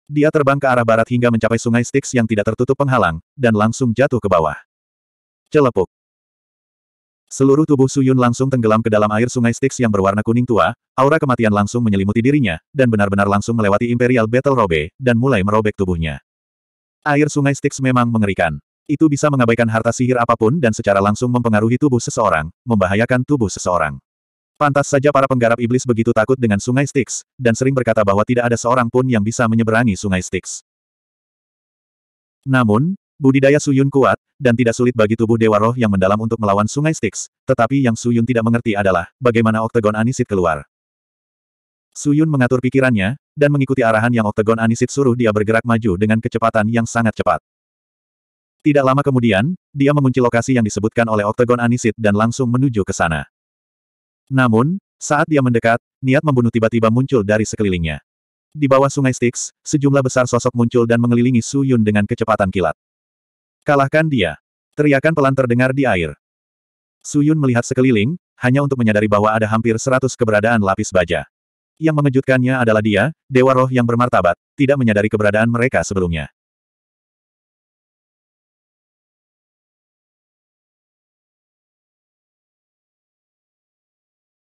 Dia terbang ke arah barat hingga mencapai sungai Styx yang tidak tertutup penghalang, dan langsung jatuh ke bawah. Celepuk. Seluruh tubuh Suyun langsung tenggelam ke dalam air sungai Styx yang berwarna kuning tua, aura kematian langsung menyelimuti dirinya, dan benar-benar langsung melewati Imperial Battle Robe, dan mulai merobek tubuhnya. Air sungai Styx memang mengerikan. Itu bisa mengabaikan harta sihir apapun dan secara langsung mempengaruhi tubuh seseorang, membahayakan tubuh seseorang. Pantas saja para penggarap iblis begitu takut dengan sungai Styx, dan sering berkata bahwa tidak ada seorang pun yang bisa menyeberangi sungai Styx. Namun, Budidaya Suyun kuat, dan tidak sulit bagi tubuh Dewa Roh yang mendalam untuk melawan Sungai Styx, tetapi yang Suyun tidak mengerti adalah, bagaimana Oktagon Anisit keluar. Suyun mengatur pikirannya, dan mengikuti arahan yang Oktagon Anisit suruh dia bergerak maju dengan kecepatan yang sangat cepat. Tidak lama kemudian, dia mengunci lokasi yang disebutkan oleh Oktagon Anisit dan langsung menuju ke sana. Namun, saat dia mendekat, niat membunuh tiba-tiba muncul dari sekelilingnya. Di bawah sungai Styx, sejumlah besar sosok muncul dan mengelilingi Suyun dengan kecepatan kilat. Kalahkan dia. Teriakan pelan terdengar di air. Suyun melihat sekeliling, hanya untuk menyadari bahwa ada hampir seratus keberadaan lapis baja. Yang mengejutkannya adalah dia, dewa roh yang bermartabat, tidak menyadari keberadaan mereka sebelumnya.